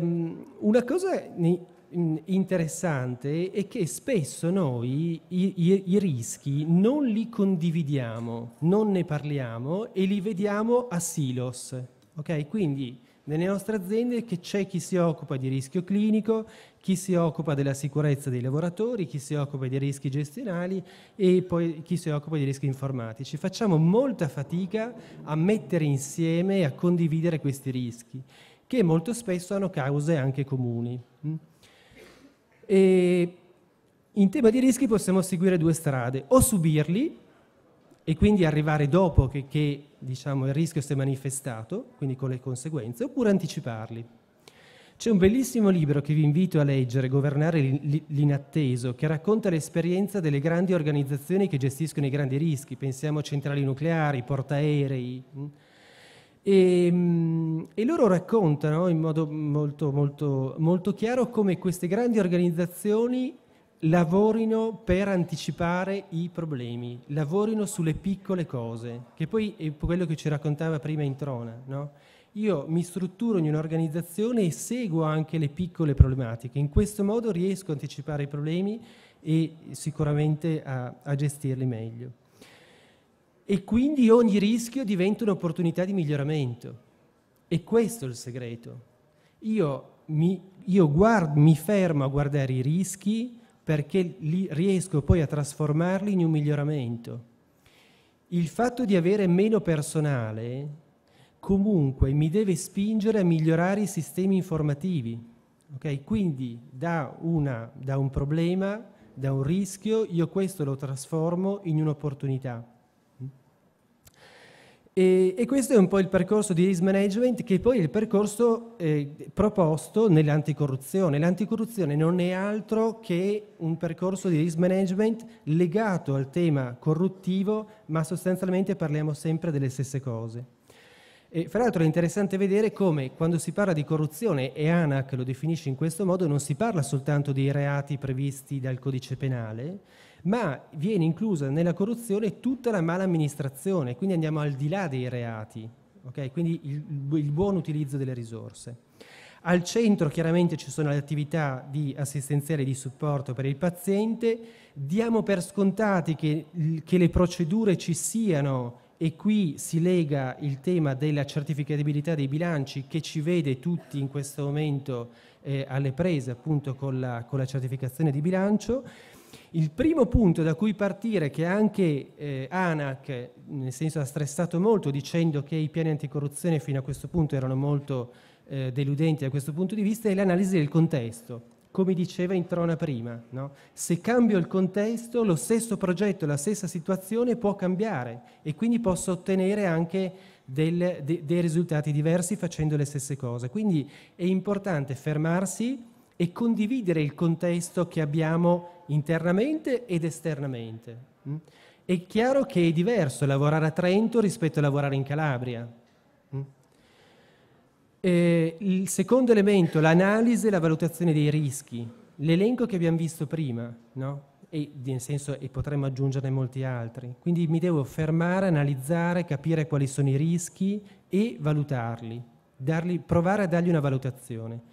ehm, una cosa mm, interessante è che spesso noi i, i, i rischi non li condividiamo, non ne parliamo e li vediamo a silos. Okay? Quindi nelle nostre aziende che c'è chi si occupa di rischio clinico, chi si occupa della sicurezza dei lavoratori, chi si occupa dei rischi gestionali e poi chi si occupa di rischi informatici. Facciamo molta fatica a mettere insieme e a condividere questi rischi, che molto spesso hanno cause anche comuni. Mm. E in tema di rischi possiamo seguire due strade, o subirli, e quindi arrivare dopo che, che diciamo, il rischio si è manifestato, quindi con le conseguenze, oppure anticiparli. C'è un bellissimo libro che vi invito a leggere, Governare l'inatteso, che racconta l'esperienza delle grandi organizzazioni che gestiscono i grandi rischi, pensiamo a centrali nucleari, portaerei. Hm? E, ehm, e loro raccontano in modo molto, molto, molto chiaro come queste grandi organizzazioni lavorino per anticipare i problemi, lavorino sulle piccole cose, che poi è quello che ci raccontava prima Introna. No? Io mi strutturo in un'organizzazione e seguo anche le piccole problematiche, in questo modo riesco a anticipare i problemi e sicuramente a, a gestirli meglio. E quindi ogni rischio diventa un'opportunità di miglioramento. E questo è il segreto. Io, mi, io guardo, mi fermo a guardare i rischi, perché li riesco poi a trasformarli in un miglioramento. Il fatto di avere meno personale comunque mi deve spingere a migliorare i sistemi informativi. Okay? Quindi da, una, da un problema, da un rischio, io questo lo trasformo in un'opportunità. E, e, questo è un po' il percorso di risk management che poi è il percorso eh, proposto nell'anticorruzione. L'anticorruzione non è altro che un percorso di risk management legato al tema corruttivo, ma sostanzialmente parliamo sempre delle stesse cose. E, fra l'altro è interessante vedere come quando si parla di corruzione, e ANAC lo definisce in questo modo, non si parla soltanto dei reati previsti dal codice penale, ma viene inclusa nella corruzione tutta la mala amministrazione, quindi andiamo al di là dei reati, okay? quindi il, il buon utilizzo delle risorse. Al centro chiaramente ci sono le attività di assistenziale e di supporto per il paziente, diamo per scontati che, che le procedure ci siano e qui si lega il tema della certificabilità dei bilanci che ci vede tutti in questo momento eh, alle prese appunto con la, con la certificazione di bilancio il primo punto da cui partire, che anche eh, ANAC, nel senso, ha stressato molto dicendo che i piani anticorruzione fino a questo punto erano molto eh, deludenti da questo punto di vista, è l'analisi del contesto. Come diceva Introna prima, no? se cambio il contesto, lo stesso progetto, la stessa situazione può cambiare e quindi posso ottenere anche del, de, dei risultati diversi facendo le stesse cose. Quindi è importante fermarsi e condividere il contesto che abbiamo internamente ed esternamente. Mm? È chiaro che è diverso lavorare a Trento rispetto a lavorare in Calabria. Mm? E eh, il secondo elemento, l'analisi e la valutazione dei rischi. L'elenco che abbiamo visto prima, no? e, nel senso, e potremmo aggiungerne molti altri. Quindi mi devo fermare, analizzare, capire quali sono i rischi e valutarli, dargli, provare a dargli una valutazione.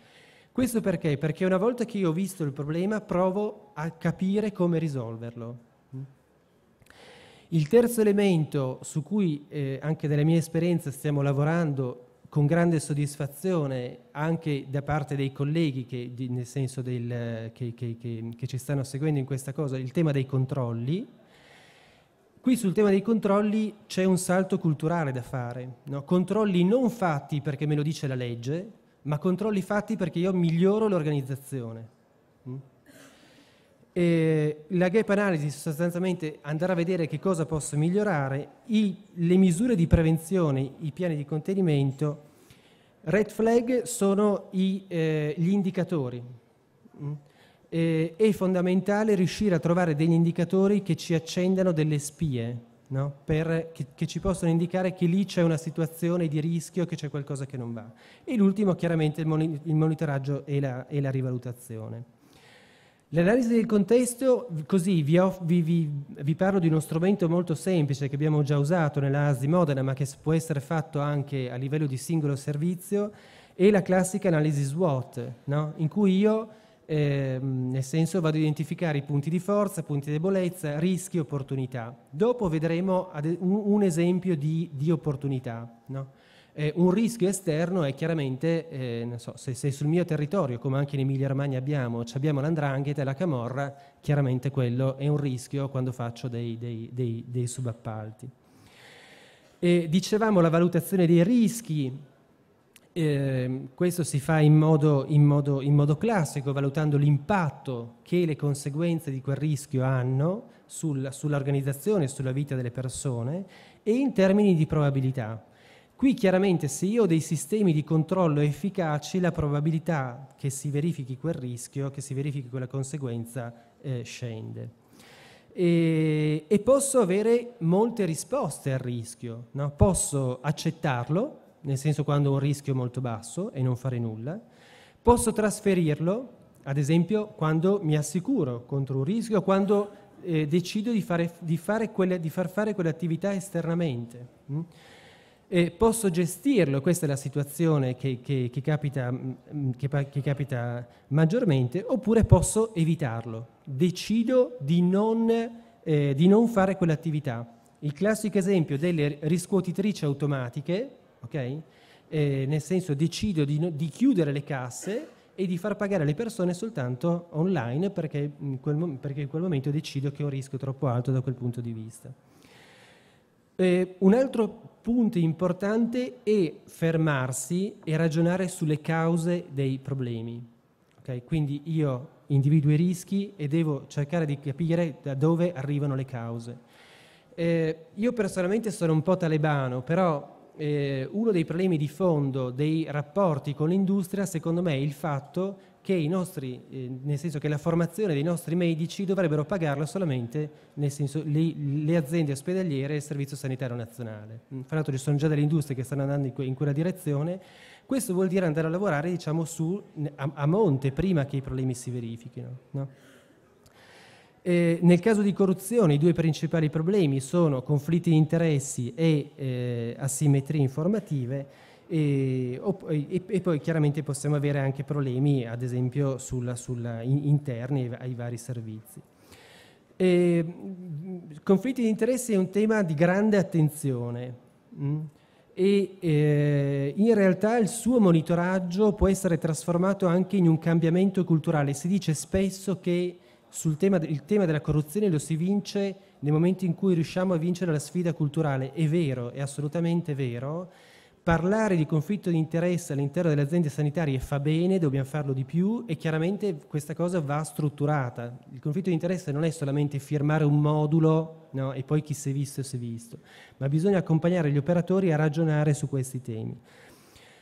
Questo perché? Perché una volta che io ho visto il problema provo a capire come risolverlo. Il terzo elemento su cui eh, anche dalla mia esperienza stiamo lavorando con grande soddisfazione anche da parte dei colleghi che, di, nel senso del, che, che, che ci stanno seguendo in questa cosa, il tema dei controlli, Qui sul tema dei controlli c'è un salto culturale da fare, no? controlli non fatti perché me lo dice la legge, ma controlli i fatti perché io miglioro l'organizzazione. Mm? E la gap analysis sostanzialmente andare a vedere che cosa posso migliorare, i, le misure di prevenzione, i piani di contenimento, red flag sono i, eh, gli indicatori. Mm? E, è fondamentale riuscire a trovare degli indicatori che ci accendano delle spie, no? per, che, che, ci possono indicare che lì c'è una situazione di rischio, che c'è qualcosa che non va. E l'ultimo chiaramente il monitoraggio e la, e la rivalutazione. L'analisi del contesto, così vi, off, vi, vi, vi, parlo di uno strumento molto semplice che abbiamo già usato nella ASI Modena, ma che può essere fatto anche a livello di singolo servizio, è la classica analisi SWOT, no? in cui io eh, nel senso vado ad identificare i punti di forza, punti di debolezza, rischi, opportunità. Dopo vedremo un, esempio di, di opportunità. No? Eh, un rischio esterno è chiaramente, eh, so, se, se, sul mio territorio, come anche in Emilia Romagna abbiamo, abbiamo l'andrangheta e la camorra, chiaramente quello è un rischio quando faccio dei, dei, dei, dei subappalti. E dicevamo la valutazione dei rischi, eh, questo si fa in modo, in modo, in modo classico, valutando l'impatto che le conseguenze di quel rischio hanno sul, sull'organizzazione e sulla vita delle persone e in termini di probabilità. Qui chiaramente se io ho dei sistemi di controllo efficaci, la probabilità che si verifichi quel rischio, che si verifichi quella conseguenza, eh, scende. E, e, posso avere molte risposte al rischio, no? posso accettarlo nel senso quando un rischio è molto basso e non fare nulla, posso trasferirlo, ad esempio, quando mi assicuro contro un rischio, quando eh, decido di, fare, di, fare quelle, di, far fare quell'attività esternamente. Mm? posso gestirlo, questa è la situazione che, che, che, capita, mm, mm, che, capita, maggiormente, oppure posso evitarlo. Decido di non, eh, di non fare quell'attività. Il classico esempio delle riscuotitrici automatiche, okay? eh, nel senso decido di, di, chiudere le casse e di far pagare le persone soltanto online perché in quel, perché in quel momento decido che ho un rischio troppo alto da quel punto di vista. Eh, un altro punto importante è fermarsi e ragionare sulle cause dei problemi. Okay? Quindi io individuo i rischi e devo cercare di capire da dove arrivano le cause. Eh, io personalmente sono un po' talebano, però eh, uno dei problemi di fondo dei rapporti con l'industria, secondo me, è il fatto che, nostri, eh, che la formazione dei nostri medici dovrebbero pagarla solamente senso, le, le, aziende ospedaliere e il Servizio Sanitario Nazionale. Mm, fra l'altro ci sono già delle industrie che stanno andando in, que, in quella direzione. Questo vuol dire andare a lavorare diciamo, su, a, a, monte prima che i problemi si verifichino. No? Eh, nel caso di corruzione i due principali problemi sono conflitti di interessi e eh, asimmetrie informative e, e, e, poi chiaramente possiamo avere anche problemi ad esempio sulla, sulla in, interni ai vari servizi. Eh, conflitti di interessi è un tema di grande attenzione mh? Mm, e eh, in realtà il suo monitoraggio può essere trasformato anche in un cambiamento culturale. Si dice spesso che tema, il tema della corruzione lo si vince nel momento in cui riusciamo a vincere la sfida culturale. È vero, è assolutamente vero. Parlare di conflitto di interesse all'interno delle aziende sanitarie fa bene, dobbiamo farlo di più e chiaramente questa cosa va strutturata. Il conflitto di interesse non è solamente firmare un modulo no, e poi chi si è visto si è visto, ma bisogna accompagnare gli operatori a ragionare su questi temi.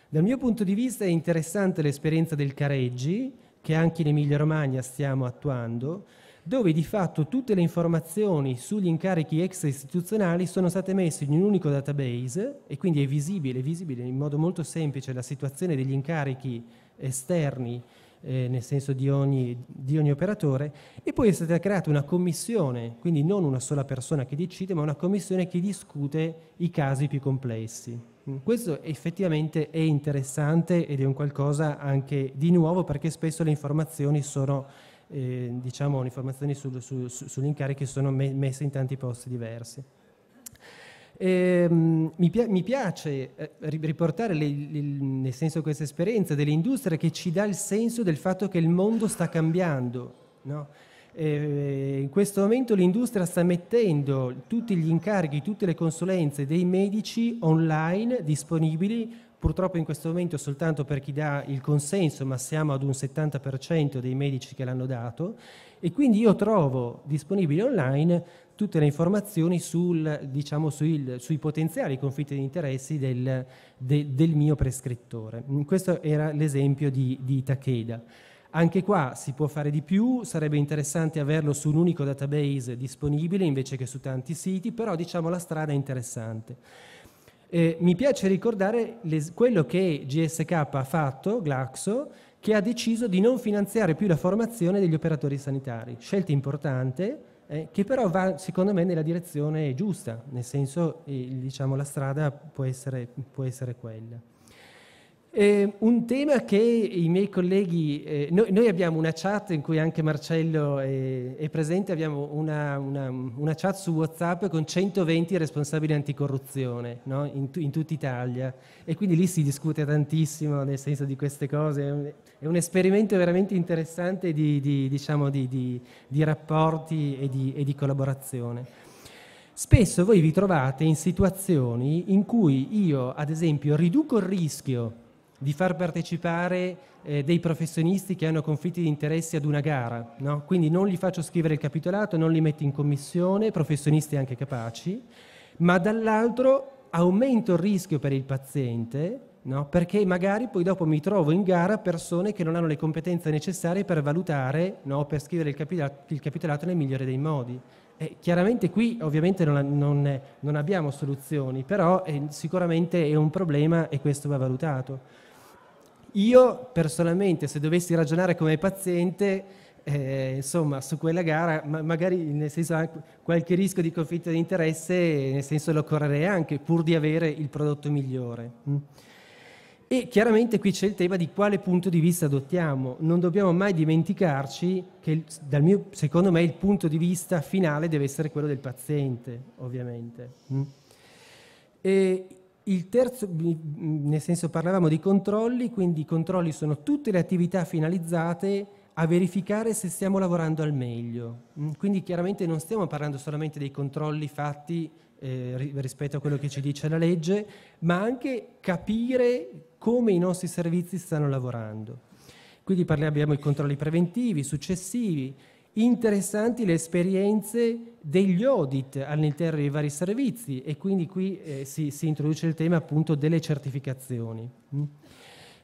Dal mio punto di vista è interessante l'esperienza del Careggi, che anche in Emilia Romagna stiamo attuando, dove di fatto tutte le informazioni sugli incarichi istituzionali sono state messe in un unico database e quindi è visibile, visibile in modo molto semplice la situazione degli incarichi esterni eh, nel senso di ogni, di ogni, operatore, e poi è stata creata una commissione, quindi non una sola persona che decide, ma una commissione che discute i casi più complessi. Mm. Questo effettivamente è interessante ed è un qualcosa anche di nuovo perché spesso le informazioni sono, eh, diciamo, le informazioni su, su, sugli incarichi sono me, messe in tanti posti diversi. Eh, mi, pi- mi, piace eh, riportare le, le, nel senso questa esperienza dell'industria che ci dà il senso del fatto che il mondo sta cambiando. No? eh, in questo momento l'industria sta mettendo tutti gli incarichi, tutte le consulenze dei medici online disponibili Purtroppo in questo momento soltanto per chi dà il consenso, ma siamo ad un 70% dei medici che l'hanno dato e quindi io trovo disponibili online tutte le informazioni sul, diciamo, sui, sui potenziali conflitti di interessi del, de, del mio prescrittore. Questo era l'esempio di, di Takeda. Anche qua si può fare di più, sarebbe interessante averlo su un unico database disponibile invece che su tanti siti, però diciamo la strada è interessante. Eh, mi piace ricordare le, quello che GSK ha fatto, Glaxo, che ha deciso di non finanziare più la formazione degli operatori sanitari. Scelta importante, eh, che però va secondo me nella direzione giusta, nel senso eh, diciamo, la strada può essere, può essere quella. Eh, un tema che i miei colleghi, eh, noi, noi, abbiamo una chat in cui anche Marcello è, è presente, abbiamo una, una, una, chat su Whatsapp con 120 responsabili anticorruzione no? in, in, tutta Italia e quindi lì si discute tantissimo nel senso di queste cose, è un, è un esperimento veramente interessante di, di, diciamo di, di rapporti e, e di collaborazione. Spesso voi vi trovate in situazioni in cui io, ad esempio, riduco il rischio di far partecipare eh, dei professionisti che hanno conflitti di interessi ad una gara, no? quindi non gli faccio scrivere il capitolato, non li metto in commissione, professionisti anche capaci, ma dall'altro aumento il rischio per il paziente, no? perché magari poi dopo mi trovo in gara persone che non hanno le competenze necessarie per valutare, no? per scrivere il capitolato, il capitolato nel migliore dei modi. Eh, chiaramente qui ovviamente non, non, non abbiamo soluzioni, però eh, sicuramente è un problema e questo va valutato. Io personalmente, se dovessi ragionare come paziente, eh, insomma, su quella gara, ma magari nel senso anche qualche rischio di conflitto di interesse, nel senso lo correrei anche, pur di avere il prodotto migliore. Mm. E chiaramente qui c'è il tema di quale punto di vista adottiamo. Non dobbiamo mai dimenticarci che, mio, secondo me, il punto di vista finale deve essere quello del paziente, ovviamente. Mm. E il terzo, mm, nel senso parlavamo di controlli, quindi i controlli sono tutte le attività finalizzate a verificare se stiamo lavorando al meglio. Mm, quindi chiaramente non stiamo parlando solamente dei controlli fatti eh, rispetto a quello che ci dice la legge, ma anche capire come i nostri servizi stanno lavorando. Quindi parliamo, abbiamo i controlli preventivi, successivi, interessanti le esperienze degli audit all'interno dei vari servizi e quindi qui eh, si, si, introduce il tema appunto delle certificazioni. Mm.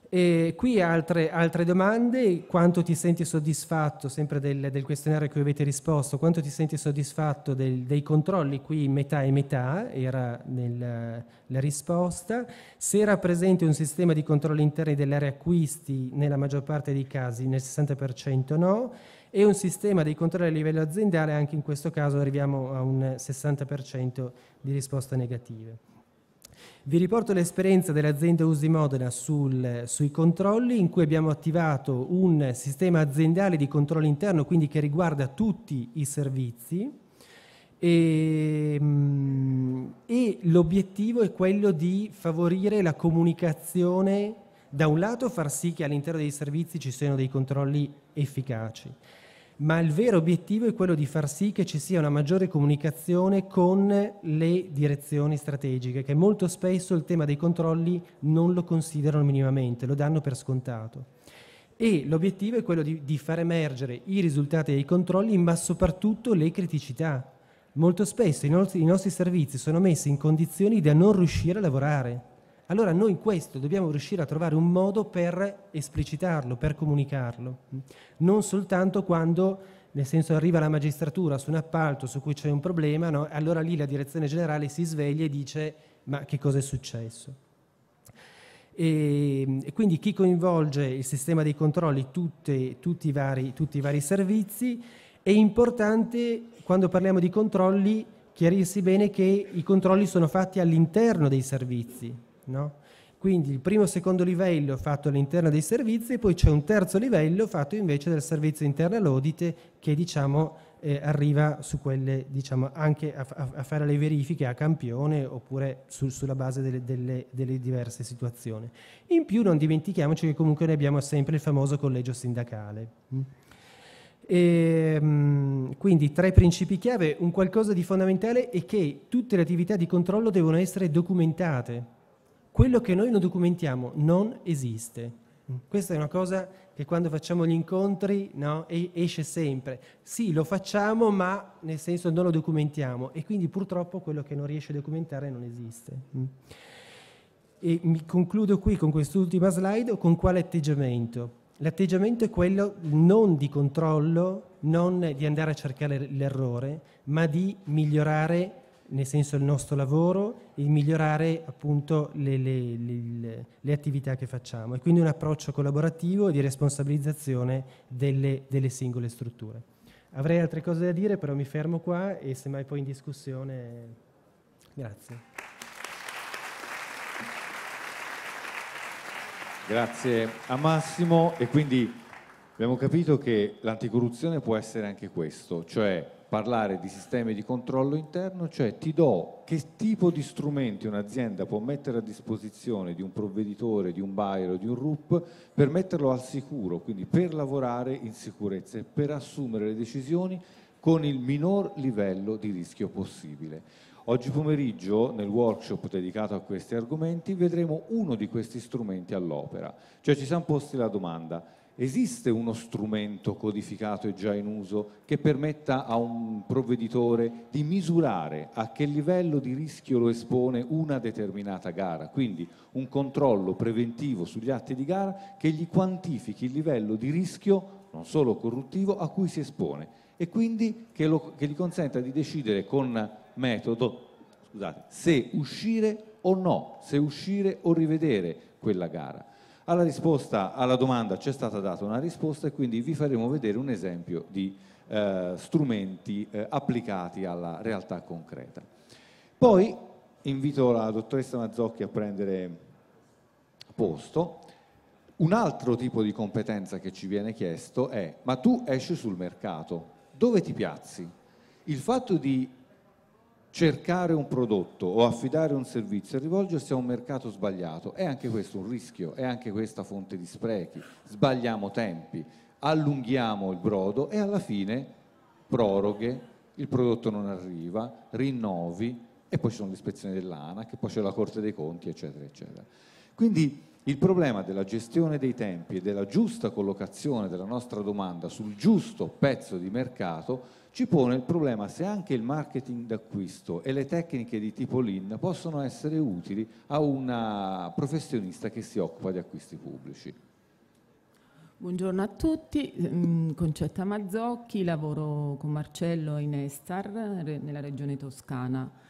E qui altre, altre, domande, quanto ti senti soddisfatto, sempre del, del, questionario a cui avete risposto, quanto ti senti soddisfatto del, dei controlli qui metà e metà, era nella, la risposta, se era presente un sistema di controlli interni dell'area acquisti nella maggior parte dei casi, nel 60% no, e un sistema dei controlli a livello aziendale, anche in questo caso arriviamo a un 60% di risposte negative. Vi riporto l'esperienza dell'azienda Usi Modena sul, sui controlli in cui abbiamo attivato un sistema aziendale di controllo interno, quindi che riguarda tutti i servizi e, ehm, e l'obiettivo è quello di favorire la comunicazione, da un lato far sì che all'interno dei servizi ci siano dei controlli efficaci, ma il vero obiettivo è quello di far sì che ci sia una maggiore comunicazione con le direzioni strategiche, che molto spesso il tema dei controlli non lo considerano minimamente, lo danno per scontato. E l'obiettivo è quello di, di far emergere i risultati dei controlli, ma soprattutto le criticità. Molto spesso i nostri, i nostri servizi sono messi in condizioni da non riuscire a lavorare allora noi questo dobbiamo riuscire a trovare un modo per esplicitarlo, per comunicarlo, non soltanto quando nel senso arriva la magistratura su un appalto su cui c'è un problema, no? allora lì la direzione generale si sveglia e dice ma che cosa è successo? E, e quindi chi coinvolge il sistema dei controlli, tutte, tutti, i vari, tutti i vari servizi, è importante quando parliamo di controlli chiarirsi bene che i controlli sono fatti all'interno dei servizi, No? Quindi il primo e secondo livello fatto all'interno dei servizi e poi c'è un terzo livello fatto invece dal servizio interno all'audit che diciamo, eh, arriva quelle, diciamo, anche a, a, fare le verifiche a campione oppure su, sulla base delle, delle, delle, diverse situazioni. In più non dimentichiamoci che comunque ne abbiamo sempre il famoso collegio sindacale. Mm. E, ehm, quindi tre principi chiave, un qualcosa di fondamentale è che tutte le attività di controllo devono essere documentate, quello che noi non documentiamo non esiste. Questa è una cosa che quando facciamo gli incontri no, esce sempre. Sì, lo facciamo, ma nel senso non lo documentiamo e quindi purtroppo quello che non riesce a documentare non esiste. E mi concludo qui con quest'ultima slide, con quale atteggiamento? L'atteggiamento è quello non di controllo, non di andare a cercare l'errore, ma di migliorare nel senso il nostro lavoro, e migliorare appunto le, le, le, le, attività che facciamo e quindi un approccio collaborativo e di responsabilizzazione delle, delle, singole strutture. Avrei altre cose da dire, però mi fermo qua e se mai poi in discussione. Grazie. Grazie a Massimo e quindi abbiamo capito che l'anticorruzione può essere anche questo, cioè parlare di sistemi di controllo interno, cioè ti do che tipo di strumenti un'azienda può mettere a disposizione di un provveditore, di un buyer o di un RUP per metterlo al sicuro, quindi per lavorare in sicurezza e per assumere le decisioni con il minor livello di rischio possibile. Oggi pomeriggio nel workshop dedicato a questi argomenti vedremo uno di questi strumenti all'opera, cioè ci siamo posti la domanda esiste uno strumento codificato e già in uso che permetta a un provveditore di misurare a che livello di rischio lo espone una determinata gara, quindi un controllo preventivo sugli atti di gara che gli quantifichi il livello di rischio non solo corruttivo a cui si espone e quindi che, lo, che gli consenta di decidere con metodo scusate, se uscire o no, se uscire o rivedere quella gara. Alla risposta alla domanda ci è stata data una risposta e quindi vi faremo vedere un esempio di eh, strumenti eh, applicati alla realtà concreta. Poi invito la dottoressa Mazzocchi a prendere posto. Un altro tipo di competenza che ci viene chiesto è ma tu esci sul mercato, dove ti piazzi? Il fatto di cercare un prodotto o affidare un servizio e rivolgersi a un mercato sbagliato è anche questo un rischio, è anche questa fonte di sprechi, sbagliamo tempi, allunghiamo il brodo e alla fine proroghe, il prodotto non arriva, rinnovi e poi ci sono le ispezioni dell'ANAC, poi c'è la Corte dei Conti, eccetera, eccetera. Quindi il problema della gestione dei tempi e della giusta collocazione della nostra domanda sul giusto pezzo di mercato ci pone il problema se anche il marketing d'acquisto e le tecniche di tipo lean possono essere utili a una professionista che si occupa di acquisti pubblici. Buongiorno a tutti, mm, Concetta Mazzocchi, lavoro con Marcello in Estar nella regione toscana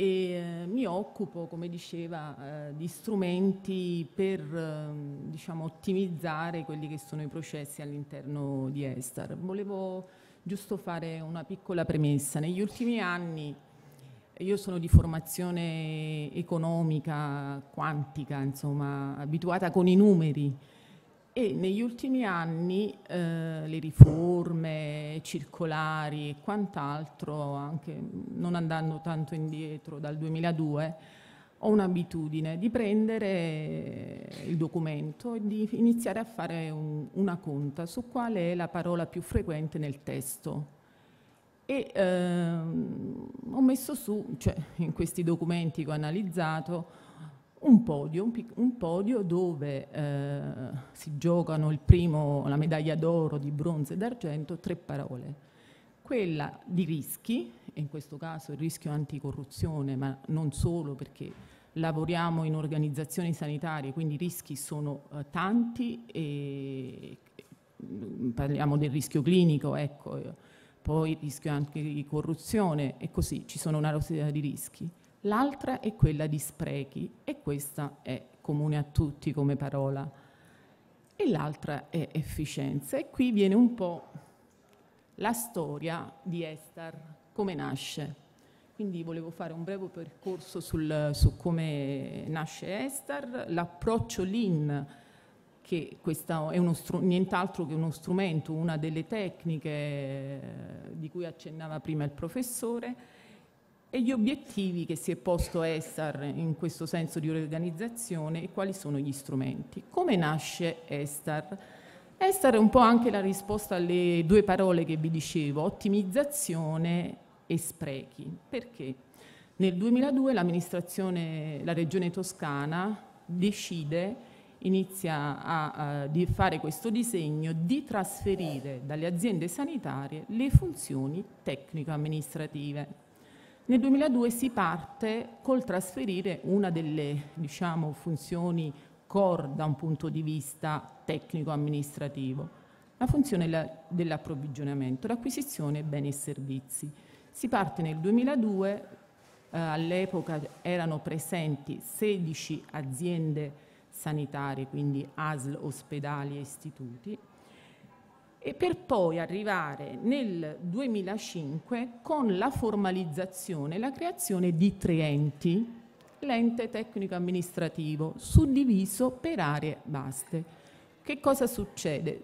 e eh, mi occupo, come diceva, eh, di strumenti per ehm, diciamo, ottimizzare quelli che sono i processi all'interno di Estar. Volevo giusto fare una piccola premessa. Negli ultimi anni io sono di formazione economica, quantica, insomma, abituata con i numeri e negli ultimi anni eh, le riforme circolari e quant'altro, anche non andando tanto indietro dal 2002, ho un'abitudine di prendere il documento e di iniziare a fare un, una conta su qual è la parola più frequente nel testo. E ehm, ho messo su, cioè in questi documenti che ho analizzato, un podio, un, un podio dove eh, si giocano primo, la medaglia d'oro, di bronzo e d'argento, tre parole. Quella di rischi, e in questo caso il rischio anticorruzione, ma non solo perché lavoriamo in organizzazioni sanitarie, quindi i rischi sono eh, tanti e mm, parliamo del rischio clinico, ecco, eh, poi il rischio anche di corruzione e così ci sono una rosea di rischi l'altra è quella di sprechi e questa è comune a tutti come parola e l'altra è efficienza e qui viene un po' la storia di Estar, come nasce. Quindi volevo fare un breve percorso sul, su come nasce Estar, l'approccio Lean, che è uno, nient'altro che uno strumento, una delle tecniche di cui accennava prima il professore, e gli obiettivi che si è posto Estar in questo senso di riorganizzazione e quali sono gli strumenti. Come nasce Estar? Estar è un po' anche la risposta alle due parole che vi dicevo, ottimizzazione e sprechi. Perché? Nel 2002 l'amministrazione, la regione toscana decide inizia a, a fare questo disegno di trasferire dalle aziende sanitarie le funzioni tecnico-amministrative nel 2002 si parte col trasferire una delle diciamo, funzioni core da un punto di vista tecnico-amministrativo, la funzione dell'approvvigionamento, l'acquisizione beni e servizi. Si parte nel 2002, eh, all'epoca erano presenti 16 aziende sanitarie, quindi ASL, ospedali e istituti, e per poi arrivare nel 2005 con la formalizzazione e la creazione di tre enti, l'ente tecnico amministrativo suddiviso per aree vaste. Che cosa succede?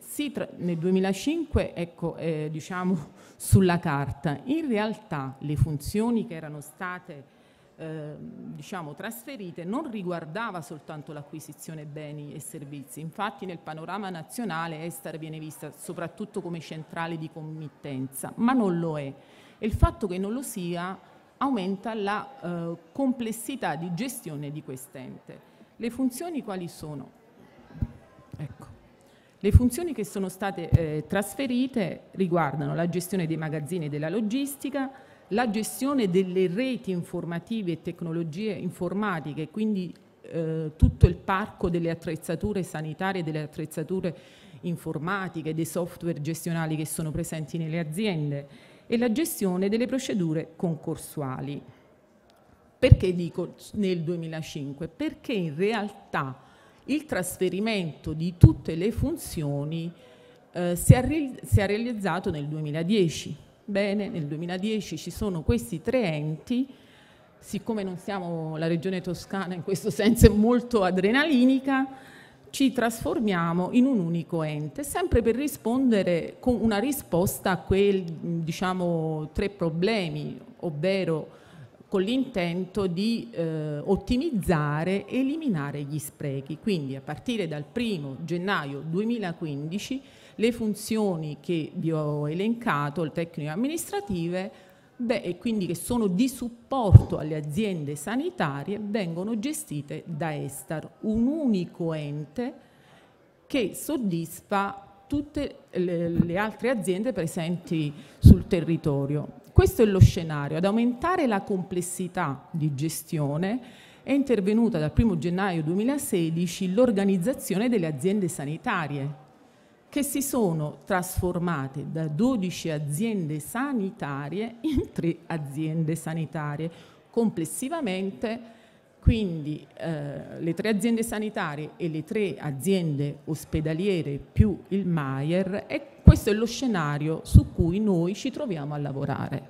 nel 2005 ecco, eh, diciamo, sulla carta, in realtà le funzioni che erano state Ehm, diciamo, trasferite non riguardava soltanto l'acquisizione beni e servizi, infatti nel panorama nazionale Ester viene vista soprattutto come centrale di committenza, ma non lo è e il fatto che non lo sia aumenta la eh, complessità di gestione di quest'ente. Le funzioni quali sono? Ecco. Le funzioni che sono state eh, trasferite riguardano la gestione dei magazzini e della logistica, la gestione delle reti informative e tecnologie informatiche, quindi eh, tutto il parco delle attrezzature sanitarie, delle attrezzature informatiche, dei software gestionali che sono presenti nelle aziende e la gestione delle procedure concorsuali. Perché dico nel 2005? Perché in realtà il trasferimento di tutte le funzioni eh, si, è si è realizzato nel 2010 Bene, nel 2010 ci sono questi tre enti, siccome non siamo la regione toscana in questo senso è molto adrenalinica, ci trasformiamo in un unico ente, sempre per rispondere con una risposta a quei diciamo, tre problemi, ovvero con l'intento di eh, ottimizzare e eliminare gli sprechi. Quindi a partire dal 1 gennaio 2015 le funzioni che vi ho elencato, le tecniche amministrative, beh, e quindi che sono di supporto alle aziende sanitarie, vengono gestite da Estar, un unico ente che soddisfa tutte le altre aziende presenti sul territorio. Questo è lo scenario, ad aumentare la complessità di gestione è intervenuta dal 1 gennaio 2016 l'organizzazione delle aziende sanitarie che si sono trasformate da 12 aziende sanitarie in 3 aziende sanitarie. Complessivamente quindi eh, le 3 aziende sanitarie e le 3 aziende ospedaliere più il Maier e questo è lo scenario su cui noi ci troviamo a lavorare.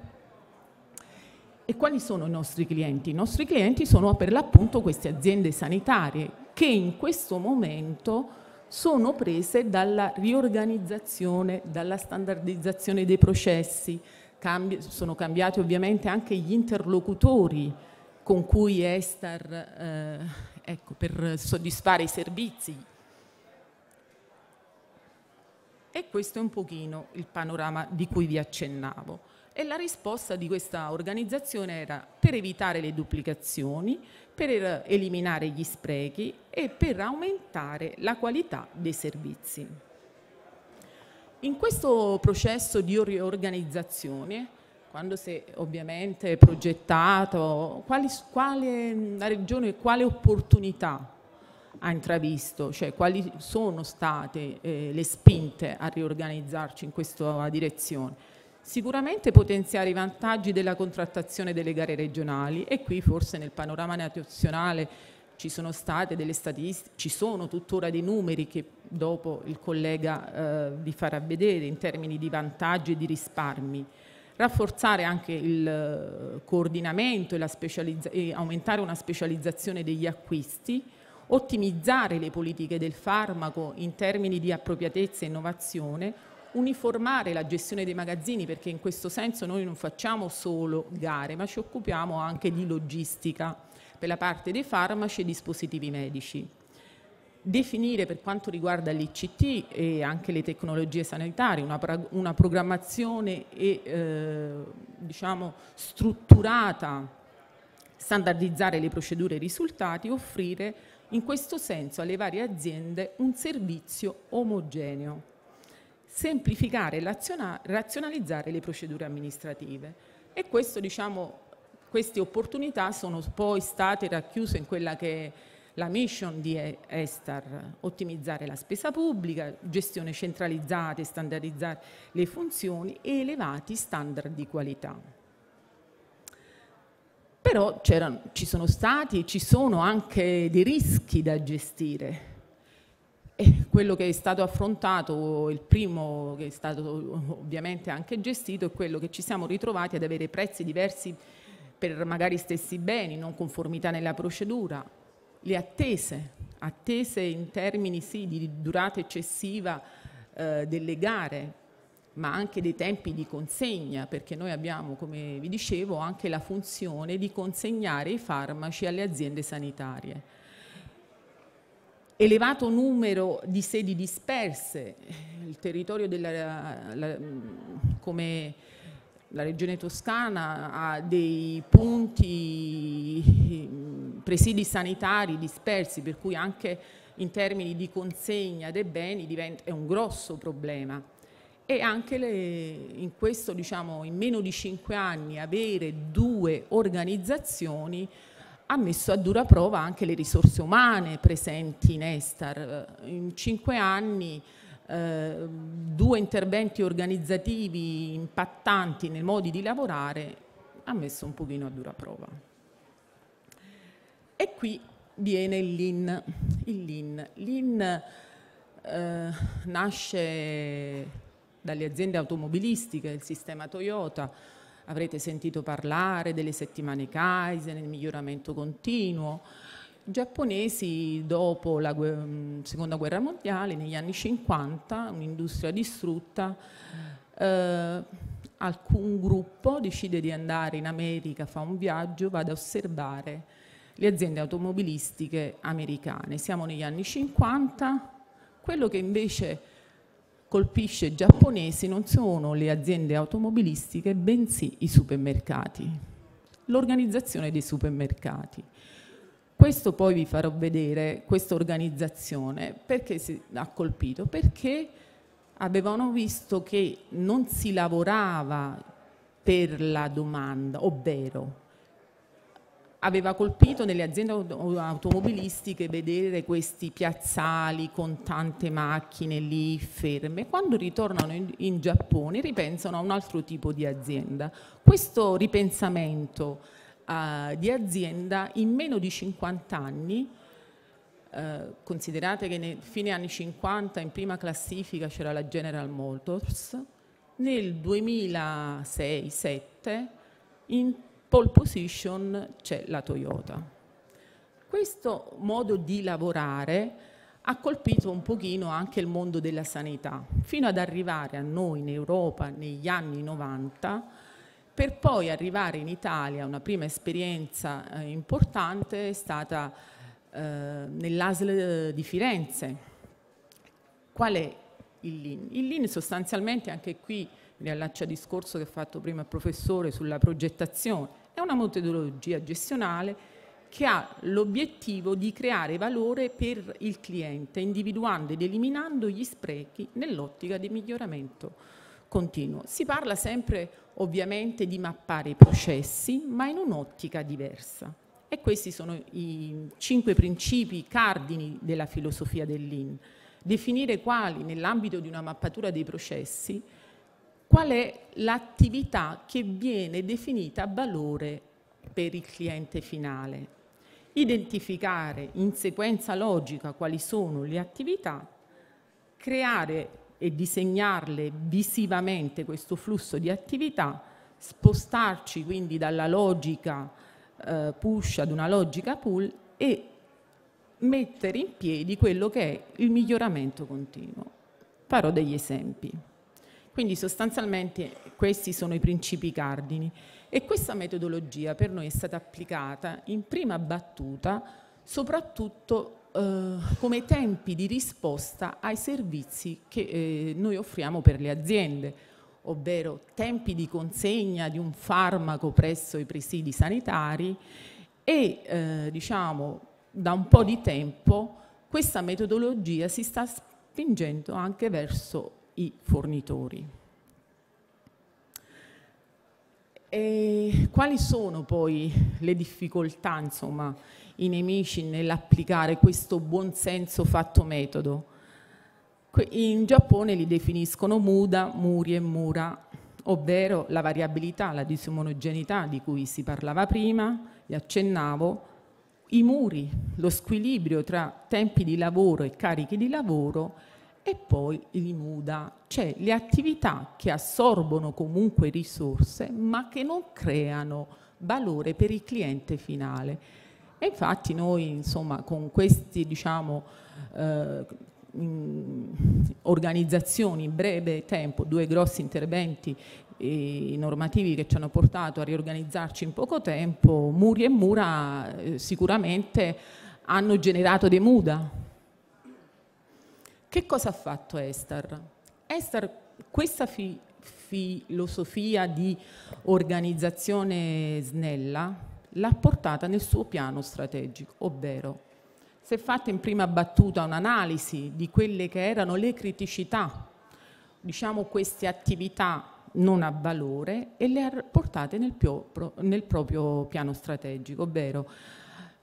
E quali sono i nostri clienti? I nostri clienti sono per l'appunto queste aziende sanitarie che in questo momento sono prese dalla riorganizzazione, dalla standardizzazione dei processi, Cambi sono cambiati ovviamente anche gli interlocutori con cui Estar, eh, ecco, per soddisfare i servizi. E questo è un pochino il panorama di cui vi accennavo. E la risposta di questa organizzazione era per evitare le duplicazioni, per eliminare gli sprechi e per aumentare la qualità dei servizi. In questo processo di riorganizzazione, quando si è ovviamente progettato, quali, quale, la Regione quale opportunità ha intravisto, cioè quali sono state eh, le spinte a riorganizzarci in questa direzione? Sicuramente potenziare i vantaggi della contrattazione delle gare regionali e qui forse nel panorama nazionale ci sono state delle statistiche, ci sono tuttora dei numeri che dopo il collega eh, vi farà vedere in termini di vantaggi e di risparmi. Rafforzare anche il eh, coordinamento e, e aumentare una specializzazione degli acquisti, ottimizzare le politiche del farmaco in termini di appropriatezza e innovazione, uniformare la gestione dei magazzini perché in questo senso noi non facciamo solo gare ma ci occupiamo anche di logistica per la parte dei farmaci e dispositivi medici. Definire per quanto riguarda l'ICT e anche le tecnologie sanitarie una, una programmazione e, eh, diciamo, strutturata, standardizzare le procedure e i risultati, offrire in questo senso alle varie aziende un servizio omogeneo semplificare e razionalizzare le procedure amministrative. E questo, diciamo, queste opportunità sono poi state racchiuse in quella che è la mission di Estar, ottimizzare la spesa pubblica, gestione centralizzata e standardizzare le funzioni e elevati standard di qualità. Però ci sono stati, e ci sono anche dei rischi da gestire quello che è stato affrontato, il primo che è stato ovviamente anche gestito, è quello che ci siamo ritrovati ad avere prezzi diversi per magari stessi beni, non conformità nella procedura, le attese, attese in termini sì, di durata eccessiva eh, delle gare, ma anche dei tempi di consegna, perché noi abbiamo, come vi dicevo, anche la funzione di consegnare i farmaci alle aziende sanitarie elevato numero di sedi disperse, il territorio della, la, come la regione toscana ha dei punti, mm, presidi sanitari dispersi, per cui anche in termini di consegna dei beni diventa, è un grosso problema. E anche le, in questo, diciamo, in meno di cinque anni avere due organizzazioni ha messo a dura prova anche le risorse umane presenti in Estar. Eh, in cinque anni eh, due interventi organizzativi impattanti nei modi di lavorare ha messo un pochino a dura prova. E qui viene il Lean. Il Lean, LIN eh, nasce dalle aziende automobilistiche, il sistema Toyota, avrete sentito parlare delle settimane Kaizen, il miglioramento continuo. I giapponesi dopo la mm, seconda guerra mondiale, negli anni 50, un'industria distrutta, eh, alcun gruppo decide di andare in America, fa un viaggio, va ad osservare le aziende automobilistiche americane. Siamo negli anni 50, quello che invece colpisce i giapponesi non sono le aziende automobilistiche, bensì i supermercati, l'organizzazione dei supermercati. Questo poi vi farò vedere, questa organizzazione, perché si ha colpito? Perché avevano visto che non si lavorava per la domanda, ovvero aveva colpito nelle aziende automobilistiche vedere questi piazzali con tante macchine lì ferme. Quando ritornano in, in Giappone ripensano a un altro tipo di azienda. Questo ripensamento eh, di azienda in meno di 50 anni eh, considerate che nel fine anni 50 in prima classifica c'era la General Motors, nel 2006-2007 in pole position c'è la Toyota. Questo modo di lavorare ha colpito un pochino anche il mondo della sanità, fino ad arrivare a noi in Europa negli anni 90, per poi arrivare in Italia, una prima esperienza eh, importante è stata eh, nell'ASL di Firenze. Qual è il LIN? Il LIN sostanzialmente anche qui mi riallaccio al discorso che ha fatto prima il professore sulla progettazione, è una metodologia gestionale che ha l'obiettivo di creare valore per il cliente, individuando ed eliminando gli sprechi nell'ottica di miglioramento continuo. Si parla sempre ovviamente di mappare i processi, ma in un'ottica diversa. E questi sono i cinque principi cardini della filosofia dell'IN. Definire quali, nell'ambito di una mappatura dei processi, qual è l'attività che viene definita valore per il cliente finale. Identificare in sequenza logica quali sono le attività, creare e disegnarle visivamente questo flusso di attività, spostarci quindi dalla logica eh, push ad una logica pull e mettere in piedi quello che è il miglioramento continuo. Farò degli esempi. Quindi sostanzialmente questi sono i principi cardini e questa metodologia per noi è stata applicata in prima battuta soprattutto eh, come tempi di risposta ai servizi che eh, noi offriamo per le aziende, ovvero tempi di consegna di un farmaco presso i presidi sanitari e eh, diciamo da un po' di tempo questa metodologia si sta spingendo anche verso i fornitori. E quali sono poi le difficoltà, insomma, i nemici nell'applicare questo buonsenso fatto metodo? In Giappone li definiscono muda, muri e mura, ovvero la variabilità, la disomogeneità di cui si parlava prima, vi accennavo, i muri, lo squilibrio tra tempi di lavoro e carichi di lavoro e poi l'IMUDA, cioè le attività che assorbono comunque risorse ma che non creano valore per il cliente finale. E infatti noi insomma con queste diciamo, eh, organizzazioni in breve tempo, due grossi interventi i eh, normativi che ci hanno portato a riorganizzarci in poco tempo, Muri e Mura eh, sicuramente hanno generato dei muda, che cosa ha fatto Esther? Estar, questa fi- filosofia di organizzazione snella l'ha portata nel suo piano strategico, ovvero si è fatta in prima battuta un'analisi di quelle che erano le criticità, diciamo queste attività non a valore e le ha portate nel, pio, nel, proprio piano strategico, ovvero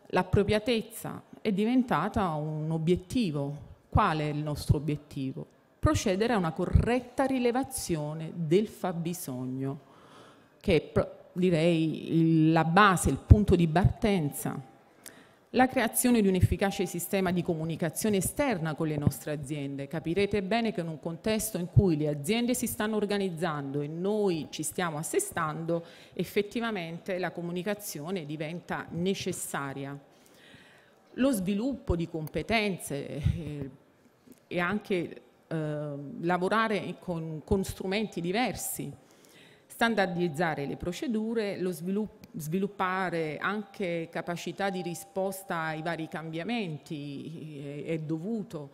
l'appropriatezza è diventata un obiettivo, Qual è il nostro obiettivo? Procedere a una corretta rilevazione del fabbisogno, che è direi la base, il punto di partenza. La creazione di un efficace sistema di comunicazione esterna con le nostre aziende. Capirete bene che in un contesto in cui le aziende si stanno organizzando e noi ci stiamo assestando, effettivamente la comunicazione diventa necessaria lo sviluppo di competenze, eh, e anche eh, lavorare con, con, strumenti diversi, standardizzare le procedure, svilupp sviluppare anche capacità di risposta ai vari cambiamenti è, eh, è dovuto,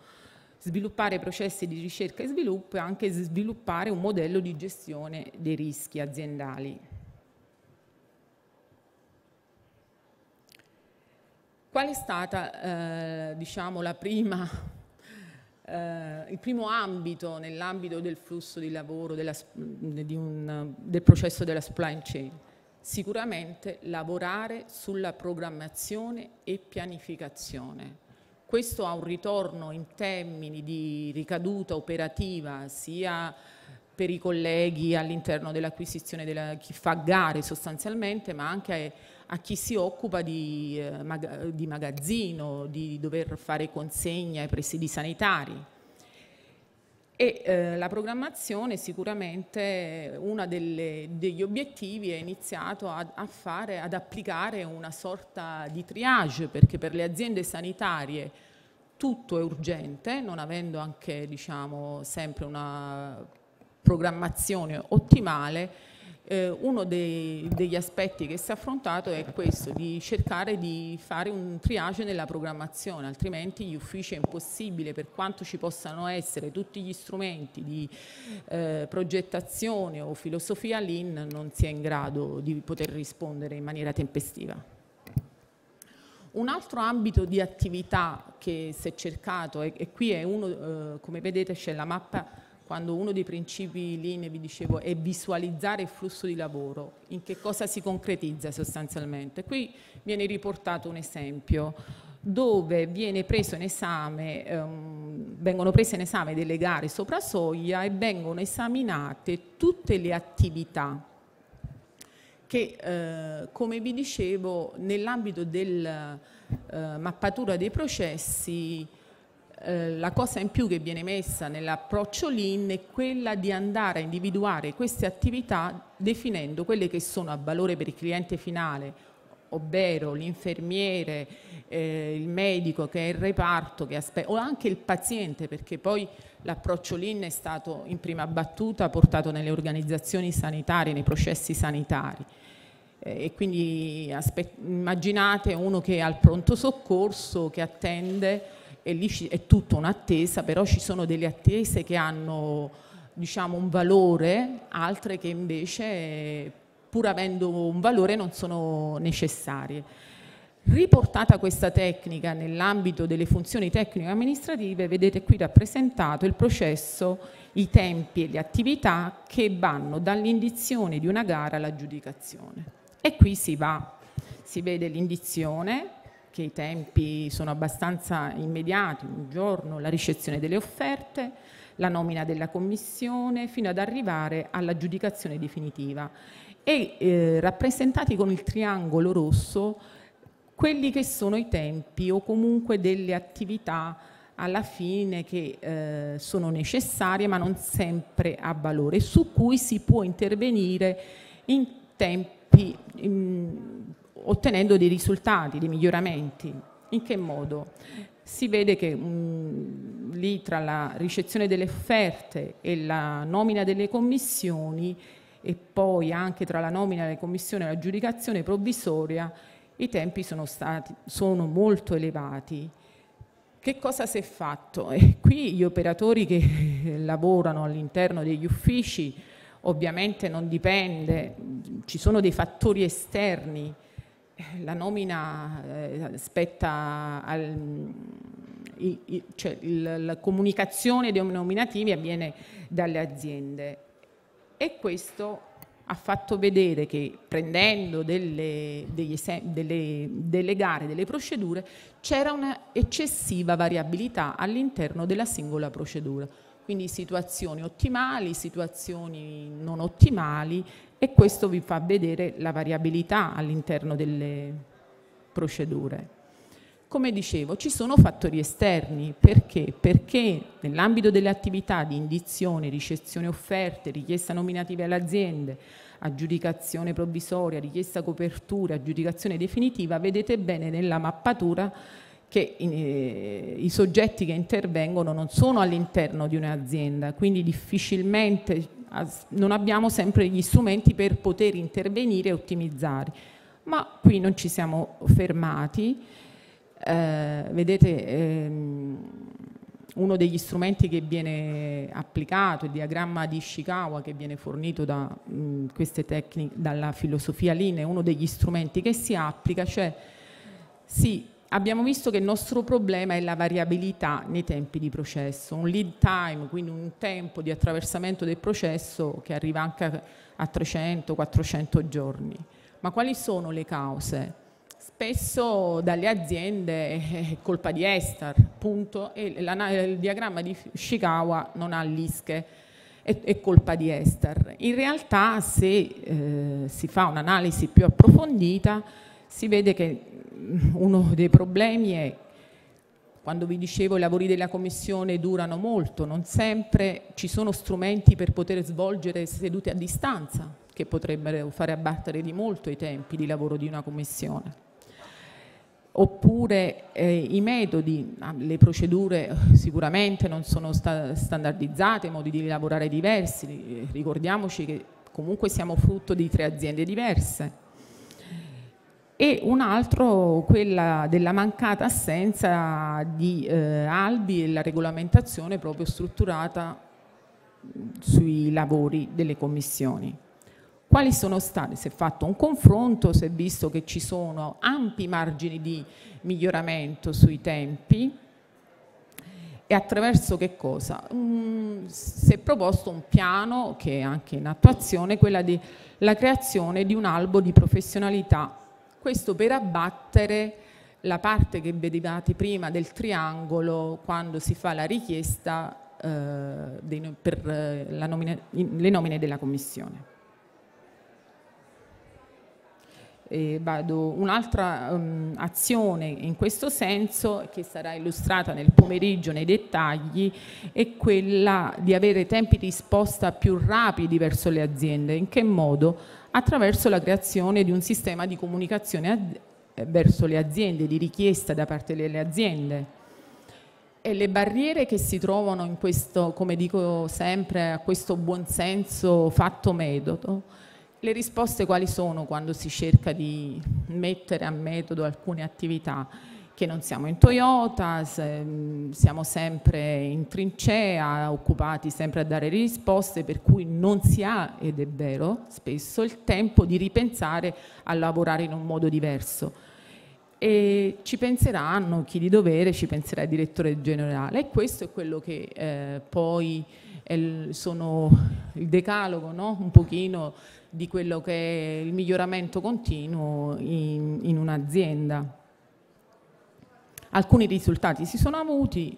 sviluppare processi di ricerca e sviluppo e anche sviluppare un modello di gestione dei rischi aziendali. Qual è stata eh, diciamo, la prima eh, il primo ambito nell'ambito del flusso di lavoro della, di un, del processo della supply chain. Sicuramente lavorare sulla programmazione e pianificazione. Questo ha un ritorno in termini di ricaduta operativa sia per i colleghi all'interno dell'acquisizione della chi fa gare sostanzialmente, ma anche a chi si occupa di, eh, mag di magazzino, di dover fare consegna ai presidi sanitari. E eh, la programmazione sicuramente uno degli obiettivi è iniziato a, a fare, ad applicare una sorta di triage perché per le aziende sanitarie tutto è urgente, non avendo anche diciamo, sempre una programmazione ottimale, eh, uno dei, degli aspetti che si è affrontato è questo, di cercare di fare un triage nella programmazione, altrimenti gli uffici è impossibile, per quanto ci possano essere tutti gli strumenti di eh, progettazione o filosofia l'IN non si è in grado di poter rispondere in maniera tempestiva. Un altro ambito di attività che si è cercato, e, e qui è uno, eh, come vedete c'è la mappa quando uno dei principi linee, vi dicevo, è visualizzare il flusso di lavoro, in che cosa si concretizza sostanzialmente. Qui viene riportato un esempio dove esame, ehm, vengono prese in esame delle gare sopra soglia e vengono esaminate tutte le attività che, eh, come vi dicevo, nell'ambito della eh, mappatura dei processi eh, la cosa in più che viene messa nell'approccio Lean è quella di andare a individuare queste attività definendo quelle che sono a valore per il cliente finale, ovvero l'infermiere, eh, il medico che è il reparto che aspetta, o anche il paziente, perché poi l'approccio Lean è stato in prima battuta portato nelle organizzazioni sanitarie, nei processi sanitari. Eh, e quindi immaginate uno che è al pronto soccorso, che attende e lì è tutta un'attesa, però ci sono delle attese che hanno diciamo, un valore, altre che invece pur avendo un valore non sono necessarie. Riportata questa tecnica nell'ambito delle funzioni tecnico-amministrative, vedete qui rappresentato il processo, i tempi e le attività che vanno dall'indizione di una gara all'aggiudicazione. E qui si va, si vede l'indizione, perché i tempi sono abbastanza immediati, un giorno, la ricezione delle offerte, la nomina della commissione, fino ad arrivare all'aggiudicazione definitiva e eh, rappresentati con il triangolo rosso quelli che sono i tempi o comunque delle attività alla fine che eh, sono necessarie ma non sempre a valore, su cui si può intervenire in tempi in, ottenendo dei risultati, dei miglioramenti. In che modo? Si vede che mh, mm, lì tra la ricezione delle offerte e la nomina delle commissioni e poi anche tra la nomina delle commissioni e l'aggiudicazione provvisoria i tempi sono, stati, sono molto elevati. Che cosa si è fatto? E qui gli operatori che lavorano all'interno degli uffici ovviamente non dipende, ci sono dei fattori esterni la nomina eh, spetta al, i, i, cioè il, la comunicazione dei nominativi avviene dalle aziende e questo ha fatto vedere che prendendo delle, esem, delle, delle gare, delle procedure, c'era un'eccessiva variabilità all'interno della singola procedura quindi situazioni ottimali, situazioni non ottimali e questo vi fa vedere la variabilità all'interno delle procedure. Come dicevo, ci sono fattori esterni, perché? Perché nell'ambito delle attività di indizione, ricezione offerte, richiesta nominativa alle aziende, aggiudicazione provvisoria, richiesta copertura, aggiudicazione definitiva, vedete bene nella mappatura che eh, i soggetti che intervengono non sono all'interno di un'azienda, quindi difficilmente non abbiamo sempre gli strumenti per poter intervenire e ottimizzare. Ma qui non ci siamo fermati. Eh, vedete ehm, uno degli strumenti che viene applicato, il diagramma di Ishikawa che viene fornito da, mh, queste tecniche, dalla filosofia Lean, è uno degli strumenti che si applica, cioè si abbiamo visto che il nostro problema è la variabilità nei tempi di processo, un lead time, quindi un tempo di attraversamento del processo che arriva anche a 300-400 giorni. Ma quali sono le cause? Spesso dalle aziende è colpa di Estar, punto, e il diagramma di Shikawa non ha l'ISCHE, è, è, colpa di Estar. In realtà se eh, si fa un'analisi più approfondita, si vede che mm, uno dei problemi è quando vi dicevo i lavori della Commissione durano molto, non sempre ci sono strumenti per poter svolgere sedute a distanza che potrebbero fare abbattere di molto i tempi di lavoro di una Commissione. Oppure eh, i metodi, le procedure eh, sicuramente non sono sta standardizzate, modi di lavorare diversi, ricordiamoci che comunque siamo frutto di tre aziende diverse e un altro quella della mancata assenza di eh, albi e la regolamentazione proprio strutturata sui lavori delle commissioni. Quali sono stati, si è fatto un confronto, si è visto che ci sono ampi margini di miglioramento sui tempi e attraverso che cosa? Um, si è proposto un piano che è anche in attuazione, quella della creazione di un albo di professionalità questo per abbattere la parte che vedevate prima del triangolo quando si fa la richiesta eh, dei, per eh, la nomina, le nomine della Commissione. Un'altra um, azione in questo senso, che sarà illustrata nel pomeriggio nei dettagli, è quella di avere tempi di risposta più rapidi verso le aziende. In che modo? attraverso la creazione di un sistema di comunicazione eh, verso le aziende, di richiesta da parte delle aziende. E le barriere che si trovano in questo, come dico sempre, a questo buonsenso fatto metodo, le risposte quali sono quando si cerca di mettere a metodo alcune attività? che non siamo in Toyota, se, mm, siamo sempre in trincea, occupati sempre a dare risposte, per cui non si ha, ed è vero, spesso il tempo di ripensare a lavorare in un modo diverso. E ci penseranno chi di dovere, ci penserà il direttore generale e questo è quello che eh, poi il, sono il decalogo, no? un pochino di quello che è il miglioramento continuo in, in un'azienda. Alcuni risultati si sono avuti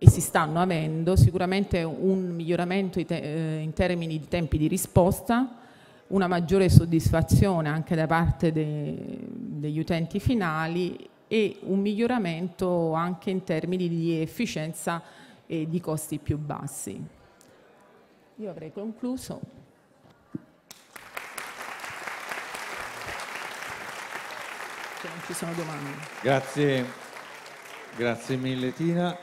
e si stanno avendo, sicuramente un miglioramento eh, in termini di tempi di risposta, una maggiore soddisfazione anche da parte de, degli utenti finali e un miglioramento anche in termini di efficienza e di costi più bassi. Io avrei concluso. Se cioè, non ci sono domande. Grazie. Grazie mille Tina.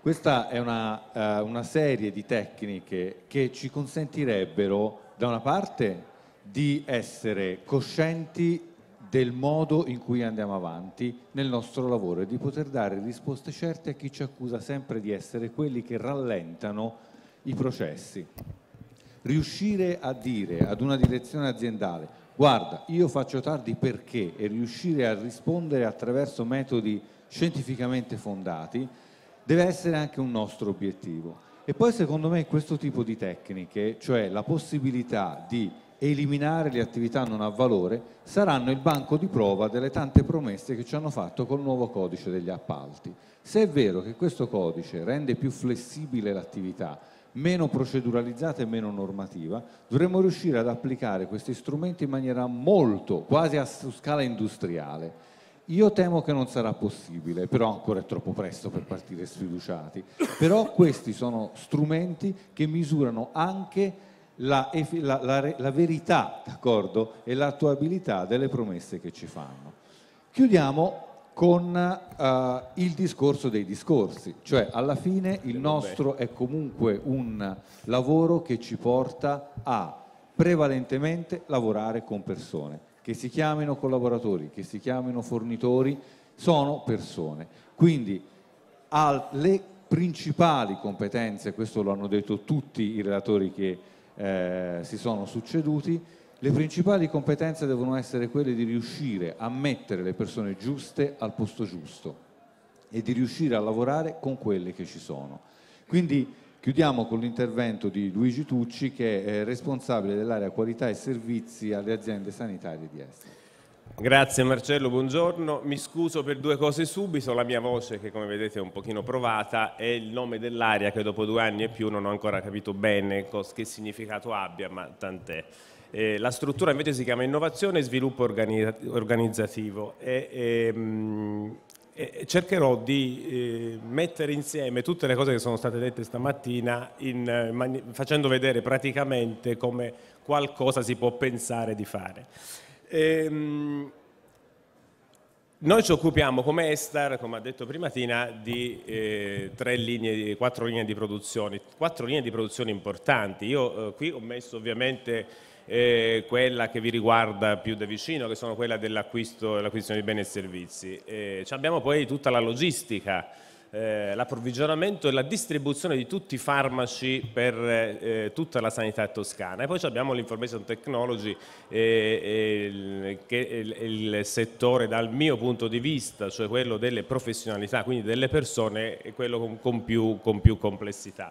Questa è una, uh, una serie di tecniche che ci consentirebbero, da una parte, di essere coscienti del modo in cui andiamo avanti nel nostro lavoro e di poter dare risposte certe a chi ci accusa sempre di essere quelli che rallentano i processi. Riuscire a dire ad una direzione aziendale guarda, io faccio tardi perché e riuscire a rispondere attraverso metodi scientificamente fondati, deve essere anche un nostro obiettivo. E poi secondo me questo tipo di tecniche, cioè la possibilità di eliminare le attività non a valore, saranno il banco di prova delle tante promesse che ci hanno fatto col nuovo codice degli appalti. Se è vero che questo codice rende più flessibile l'attività, meno proceduralizzata e meno normativa, dovremmo riuscire ad applicare questi strumenti in maniera molto, quasi a scala industriale io temo che non sarà possibile, però ancora è troppo presto per partire sfiduciati. Però questi sono strumenti che misurano anche la, la, la, la verità, e l'attuabilità delle promesse che ci fanno. Chiudiamo con uh, il discorso dei discorsi, cioè alla fine il nostro è comunque un lavoro che ci porta a prevalentemente lavorare con persone che si chiamino collaboratori, che si chiamino fornitori, sono persone. Quindi le principali competenze, questo lo hanno detto tutti i relatori che eh, si sono succeduti, le principali competenze devono essere quelle di riuscire a mettere le persone giuste al posto giusto e di riuscire a lavorare con quelle che ci sono. Quindi Chiudiamo con l'intervento di Luigi Tucci che è eh, responsabile dell'area qualità e servizi alle aziende sanitarie di Est. Grazie Marcello, buongiorno. Mi scuso per due cose subito, la mia voce che come vedete è un pochino provata e il nome dell'area che dopo due anni e più non ho ancora capito bene che significato abbia, ma tant'è. Eh, la struttura invece si chiama Innovazione e Sviluppo Organizzativo e ehm, cercherò di eh, mettere insieme tutte le cose che sono state dette stamattina in, eh, facendo vedere praticamente come qualcosa si può pensare di fare. Ehm, noi ci occupiamo come Estar, come ha detto prima Tina, di eh, linee, quattro linee di produzione, quattro linee di produzione importanti. Io eh, qui ho messo ovviamente eh, quella che vi riguarda più da vicino, che sono quella dell'acquisizione di beni e servizi. Eh, abbiamo poi tutta la logistica, eh, l'approvvigionamento e la distribuzione di tutti i farmaci per eh, tutta la sanità toscana. E poi abbiamo l'information technology, eh, che è il, il, settore dal mio punto di vista, cioè quello delle professionalità, quindi delle persone, è quello con, con, più, con più complessità.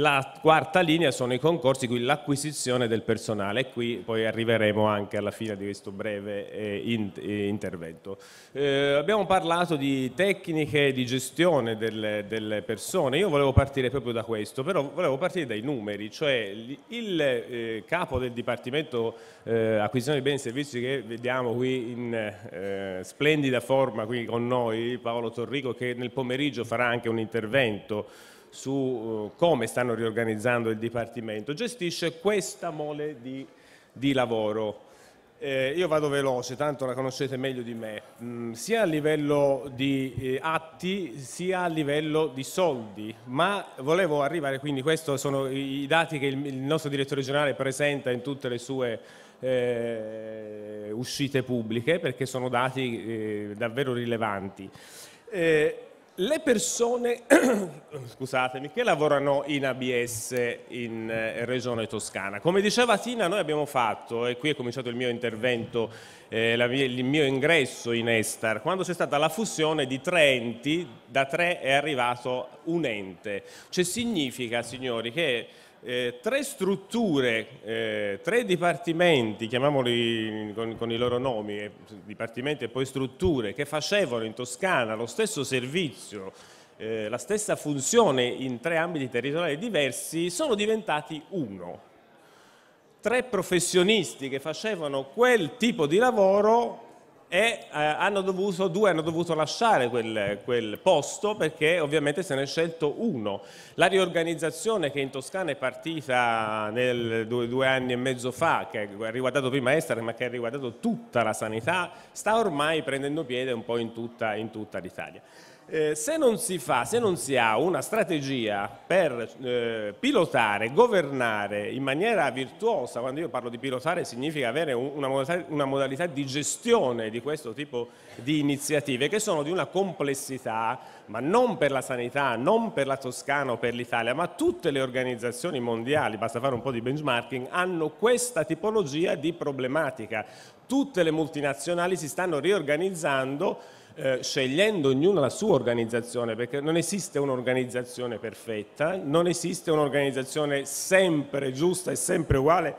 La quarta linea sono i concorsi, qui l'acquisizione del personale e qui poi arriveremo anche alla fine di questo breve eh, in, eh, intervento. Eh, abbiamo parlato di tecniche di gestione delle, delle, persone, io volevo partire proprio da questo, però volevo partire dai numeri, cioè il eh, capo del Dipartimento eh, Acquisizione di Beni e Servizi che vediamo qui in eh, splendida forma qui con noi, Paolo Torrico, che nel pomeriggio farà anche un intervento su eh, come stanno riorganizzando il Dipartimento, gestisce questa mole di, di lavoro. Eh, io vado veloce, tanto la conoscete meglio di me, mm, sia a livello di eh, atti sia a livello di soldi, ma volevo arrivare, quindi questi sono i dati che il, il, nostro direttore generale presenta in tutte le sue eh, uscite pubbliche, perché sono dati eh, davvero rilevanti. Eh, le persone scusatemi, che lavorano in ABS in eh, Regione Toscana, come diceva Tina, noi abbiamo fatto, e qui è cominciato il mio intervento, eh, la, il mio ingresso in Estar, quando c'è stata la fusione di tre enti, da tre è arrivato un ente. Cioè significa, signori, che eh, tre strutture, eh, tre dipartimenti, chiamiamoli con, con i loro nomi, eh, dipartimenti e poi strutture, che facevano in Toscana lo stesso servizio, eh, la stessa funzione in tre ambiti territoriali diversi, sono diventati uno. Tre professionisti che facevano quel tipo di lavoro e eh, hanno dovuto, due hanno dovuto lasciare quel, quel, posto perché ovviamente se ne è scelto uno. La riorganizzazione che in Toscana è partita nel, due, due, anni e mezzo fa, che ha riguardato prima Esther ma che ha riguardato tutta la sanità, sta ormai prendendo piede un po' in tutta, in tutta l'Italia eh, se non si fa, se non si ha una strategia per eh, pilotare, governare in maniera virtuosa, quando io parlo di pilotare significa avere una modalità, una modalità di gestione di questo tipo di iniziative che sono di una complessità, ma non per la sanità, non per la Toscana o per l'Italia, ma tutte le organizzazioni mondiali, basta fare un po' di benchmarking, hanno questa tipologia di problematica. Tutte le multinazionali si stanno riorganizzando eh, scegliendo ognuno la sua organizzazione, perché non esiste un'organizzazione perfetta, non esiste un'organizzazione sempre giusta e sempre uguale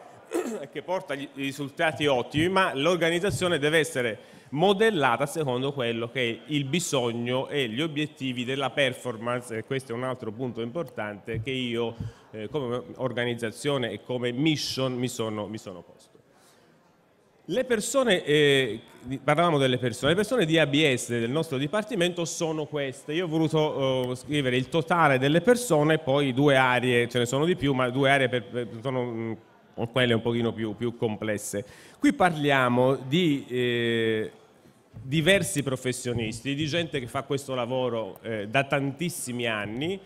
che porta i risultati ottimi, ma l'organizzazione deve essere modellata secondo quello che è il bisogno e gli obiettivi della performance, e questo è un altro punto importante che io eh, come organizzazione e come mission mi sono, mi sono posto. Le persone, eh, parlavamo delle persone, le persone di ABS del nostro dipartimento sono queste. Io ho voluto eh, scrivere il totale delle persone, poi due aree, ce ne sono di più, ma due aree per, per, sono mh, mm, quelle un pochino più, più, complesse. Qui parliamo di eh, diversi professionisti, di gente che fa questo lavoro eh, da tantissimi anni.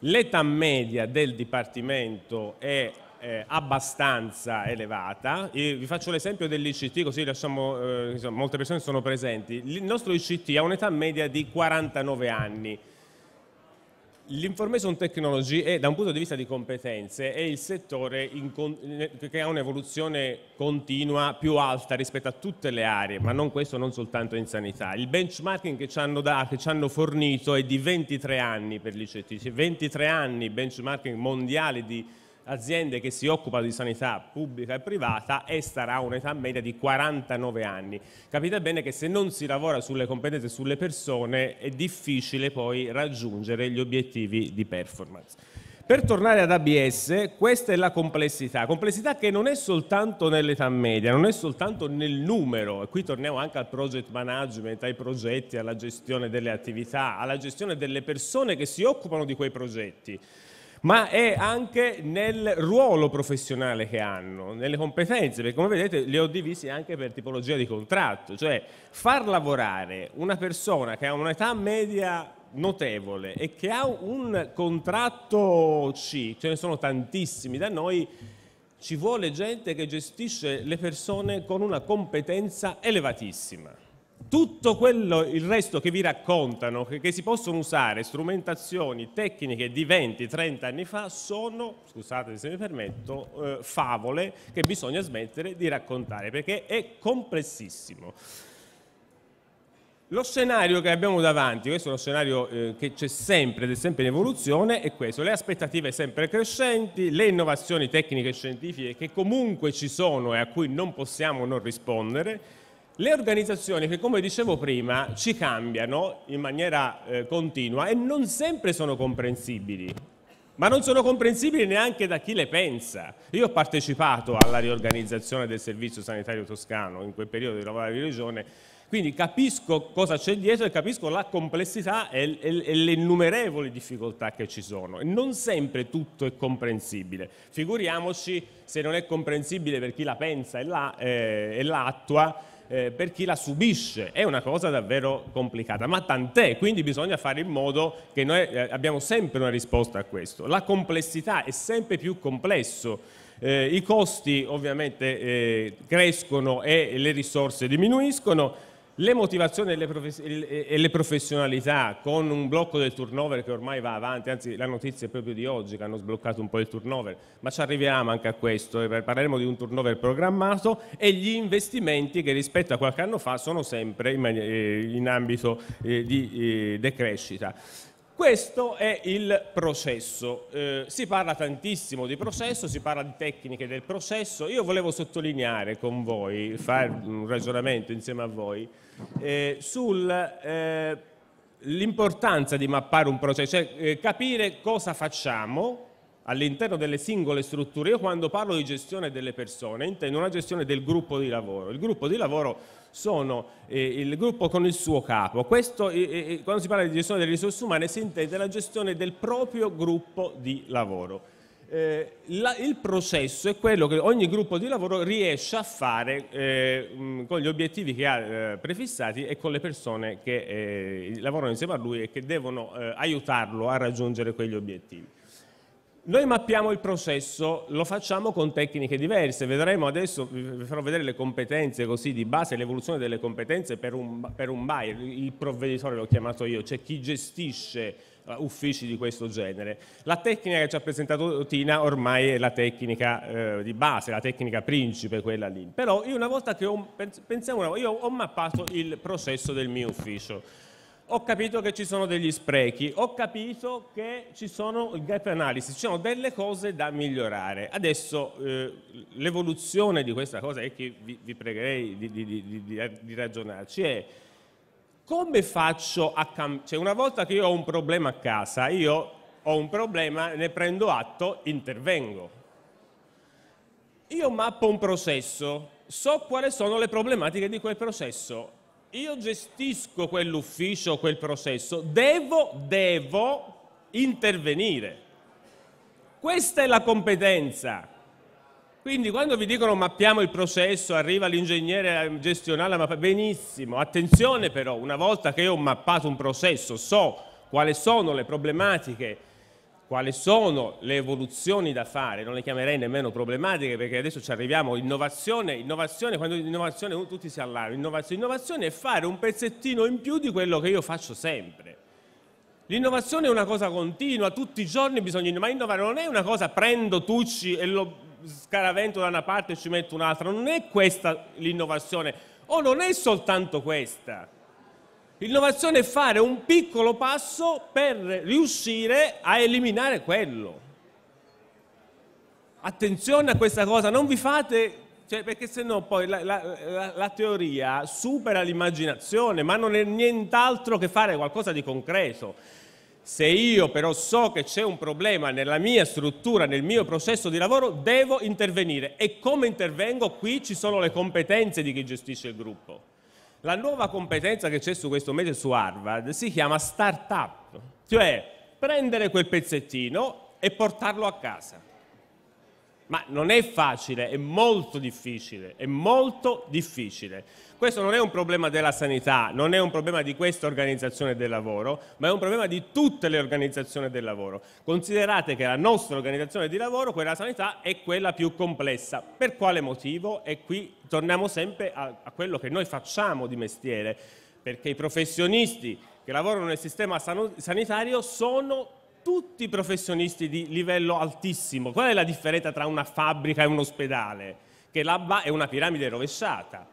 L'età media del dipartimento è eh, abbastanza elevata. Io vi faccio l'esempio dell'ICT, così lasciamo, eh, insomma, molte persone sono presenti. Il nostro ICT ha un'età media di 49 anni. L'Information Technology è, da un punto di vista di competenze, è il settore eh, che ha un'evoluzione continua più alta rispetto a tutte le aree, ma non questo, non soltanto in sanità. Il benchmarking che ci hanno, da, che ci hanno fornito è di 23 anni per l'ICT, 23 anni benchmarking mondiale di aziende che si occupano di sanità pubblica e privata e starà a un'età media di 49 anni. Capite bene che se non si lavora sulle competenze e sulle persone è difficile poi raggiungere gli obiettivi di performance. Per tornare ad ABS, questa è la complessità, complessità che non è soltanto nell'età media, non è soltanto nel numero, e qui torniamo anche al project management, ai progetti, alla gestione delle attività, alla gestione delle persone che si occupano di quei progetti ma è anche nel ruolo professionale che hanno, nelle competenze, perché come vedete le ho divise anche per tipologia di contratto, cioè far lavorare una persona che ha un'età media notevole e che ha un contratto C, ce ne sono tantissimi da noi, ci vuole gente che gestisce le persone con una competenza elevatissima tutto quello, il resto che vi raccontano, che, che si possono usare, strumentazioni, tecniche di 20-30 anni fa, sono, scusate se mi permetto, eh, favole che bisogna smettere di raccontare, perché è complessissimo. Lo scenario che abbiamo davanti, questo è uno scenario eh, che c'è sempre ed è sempre in evoluzione, è questo, le aspettative sempre crescenti, le innovazioni tecniche e scientifiche che comunque ci sono e a cui non possiamo non rispondere, le organizzazioni che, come dicevo prima, ci cambiano in maniera eh, continua e non sempre sono comprensibili, ma non sono comprensibili neanche da chi le pensa. Io ho partecipato alla riorganizzazione del Servizio Sanitario Toscano in quel periodo di lavoro di regione, quindi capisco cosa c'è dietro e capisco la complessità e, e, e le innumerevoli difficoltà che ci sono. Non sempre tutto è comprensibile, figuriamoci se non è comprensibile per chi la pensa e la, eh, e la attua, eh, per chi la subisce. È una cosa davvero complicata, ma tant'è, quindi bisogna fare in modo che noi eh, abbiamo sempre una risposta a questo. La complessità è sempre più complesso. Eh, I costi ovviamente eh, crescono e le risorse diminuiscono, le motivazioni e le, professionalità con un blocco del turnover che ormai va avanti, anzi la notizia è proprio di oggi che hanno sbloccato un po' il turnover, ma ci arriviamo anche a questo, eh, parleremo di un turnover programmato e gli investimenti che rispetto a qualche anno fa sono sempre in, eh, ambito eh, di decrescita. Questo è il processo. Eh, si parla tantissimo di processo, si parla di tecniche del processo. Io volevo sottolineare con voi, fare un ragionamento insieme a voi, eh, sull'importanza eh, di mappare un processo, cioè eh, capire cosa facciamo all'interno delle singole strutture. Io quando parlo di gestione delle persone intendo una gestione del gruppo di lavoro. Il gruppo di lavoro sono eh, il gruppo con il suo capo. Questo, eh, eh, eh, quando si parla di gestione delle risorse umane si intende la gestione del proprio gruppo di lavoro. Eh, la, il processo è quello che ogni gruppo di lavoro riesce a fare eh, mh, mm, con gli obiettivi che ha eh, prefissati e con le persone che eh, lavorano insieme a lui e che devono aiutarlo a raggiungere quegli obiettivi. Noi mappiamo il processo, lo facciamo con tecniche diverse, vedremo adesso, vi farò vedere le competenze così di base, l'evoluzione delle competenze per un, per un buyer, il provveditore l'ho chiamato io, cioè chi gestisce eh, uffici di questo genere. La tecnica che ci ha presentato Tina ormai è la tecnica eh, di base, la tecnica principe, quella lì. Però io una volta che ho, pensiamo, io ho mappato il processo del mio ufficio, ho capito che ci sono degli sprechi, ho capito che ci sono il gap analysis, ci sono delle cose da migliorare. Adesso eh, l'evoluzione di questa cosa è che vi, vi pregherei di, di, di, di, ragionarci è come faccio a cambiare? Cioè, una volta che io ho un problema a casa, io ho un problema, ne prendo atto, intervengo. Io mappo un processo, so quali sono le problematiche di quel processo io gestisco quell'ufficio, quel processo, devo, devo intervenire. Questa è la competenza. Quindi quando vi dicono mappiamo il processo, arriva l'ingegnere gestionale, mappa benissimo, attenzione però, una volta che io ho mappato un processo, so quali sono le problematiche quali sono le evoluzioni da fare, non le chiamerei nemmeno problematiche perché adesso ci arriviamo, innovazione, innovazione, quando innovazione uh, tutti si allarmano, innovazione, innovazione è fare un pezzettino in più di quello che io faccio sempre. L'innovazione è una cosa continua, tutti i giorni bisogna innovare, ma innovare non è una cosa prendo Tucci e lo scaravento da una parte e ci metto un'altra, non è questa l'innovazione, o non è soltanto questa. L'innovazione è fare un piccolo passo per riuscire a eliminare quello. Attenzione a questa cosa, non vi fate, cioè, perché sennò poi la, la, la, la teoria supera l'immaginazione, ma non è nient'altro che fare qualcosa di concreto. Se io però so che c'è un problema nella mia struttura, nel mio processo di lavoro, devo intervenire. E come intervengo? Qui ci sono le competenze di chi gestisce il gruppo. La nuova competenza che c'è su questo mese su Harvard si chiama startup, cioè prendere quel pezzettino e portarlo a casa. Ma non è facile, è molto difficile, è molto difficile. Questo non è un problema della sanità, non è un problema di questa organizzazione del lavoro, ma è un problema di tutte le organizzazioni del lavoro. Considerate che la nostra organizzazione di lavoro, quella della sanità, è quella più complessa. Per quale motivo? E qui torniamo sempre a, a quello che noi facciamo di mestiere, perché i professionisti che lavorano nel sistema sanitario sono tutti professionisti di livello altissimo. Qual è la differenza tra una fabbrica e un ospedale? Che l'ABBA è una piramide rovesciata.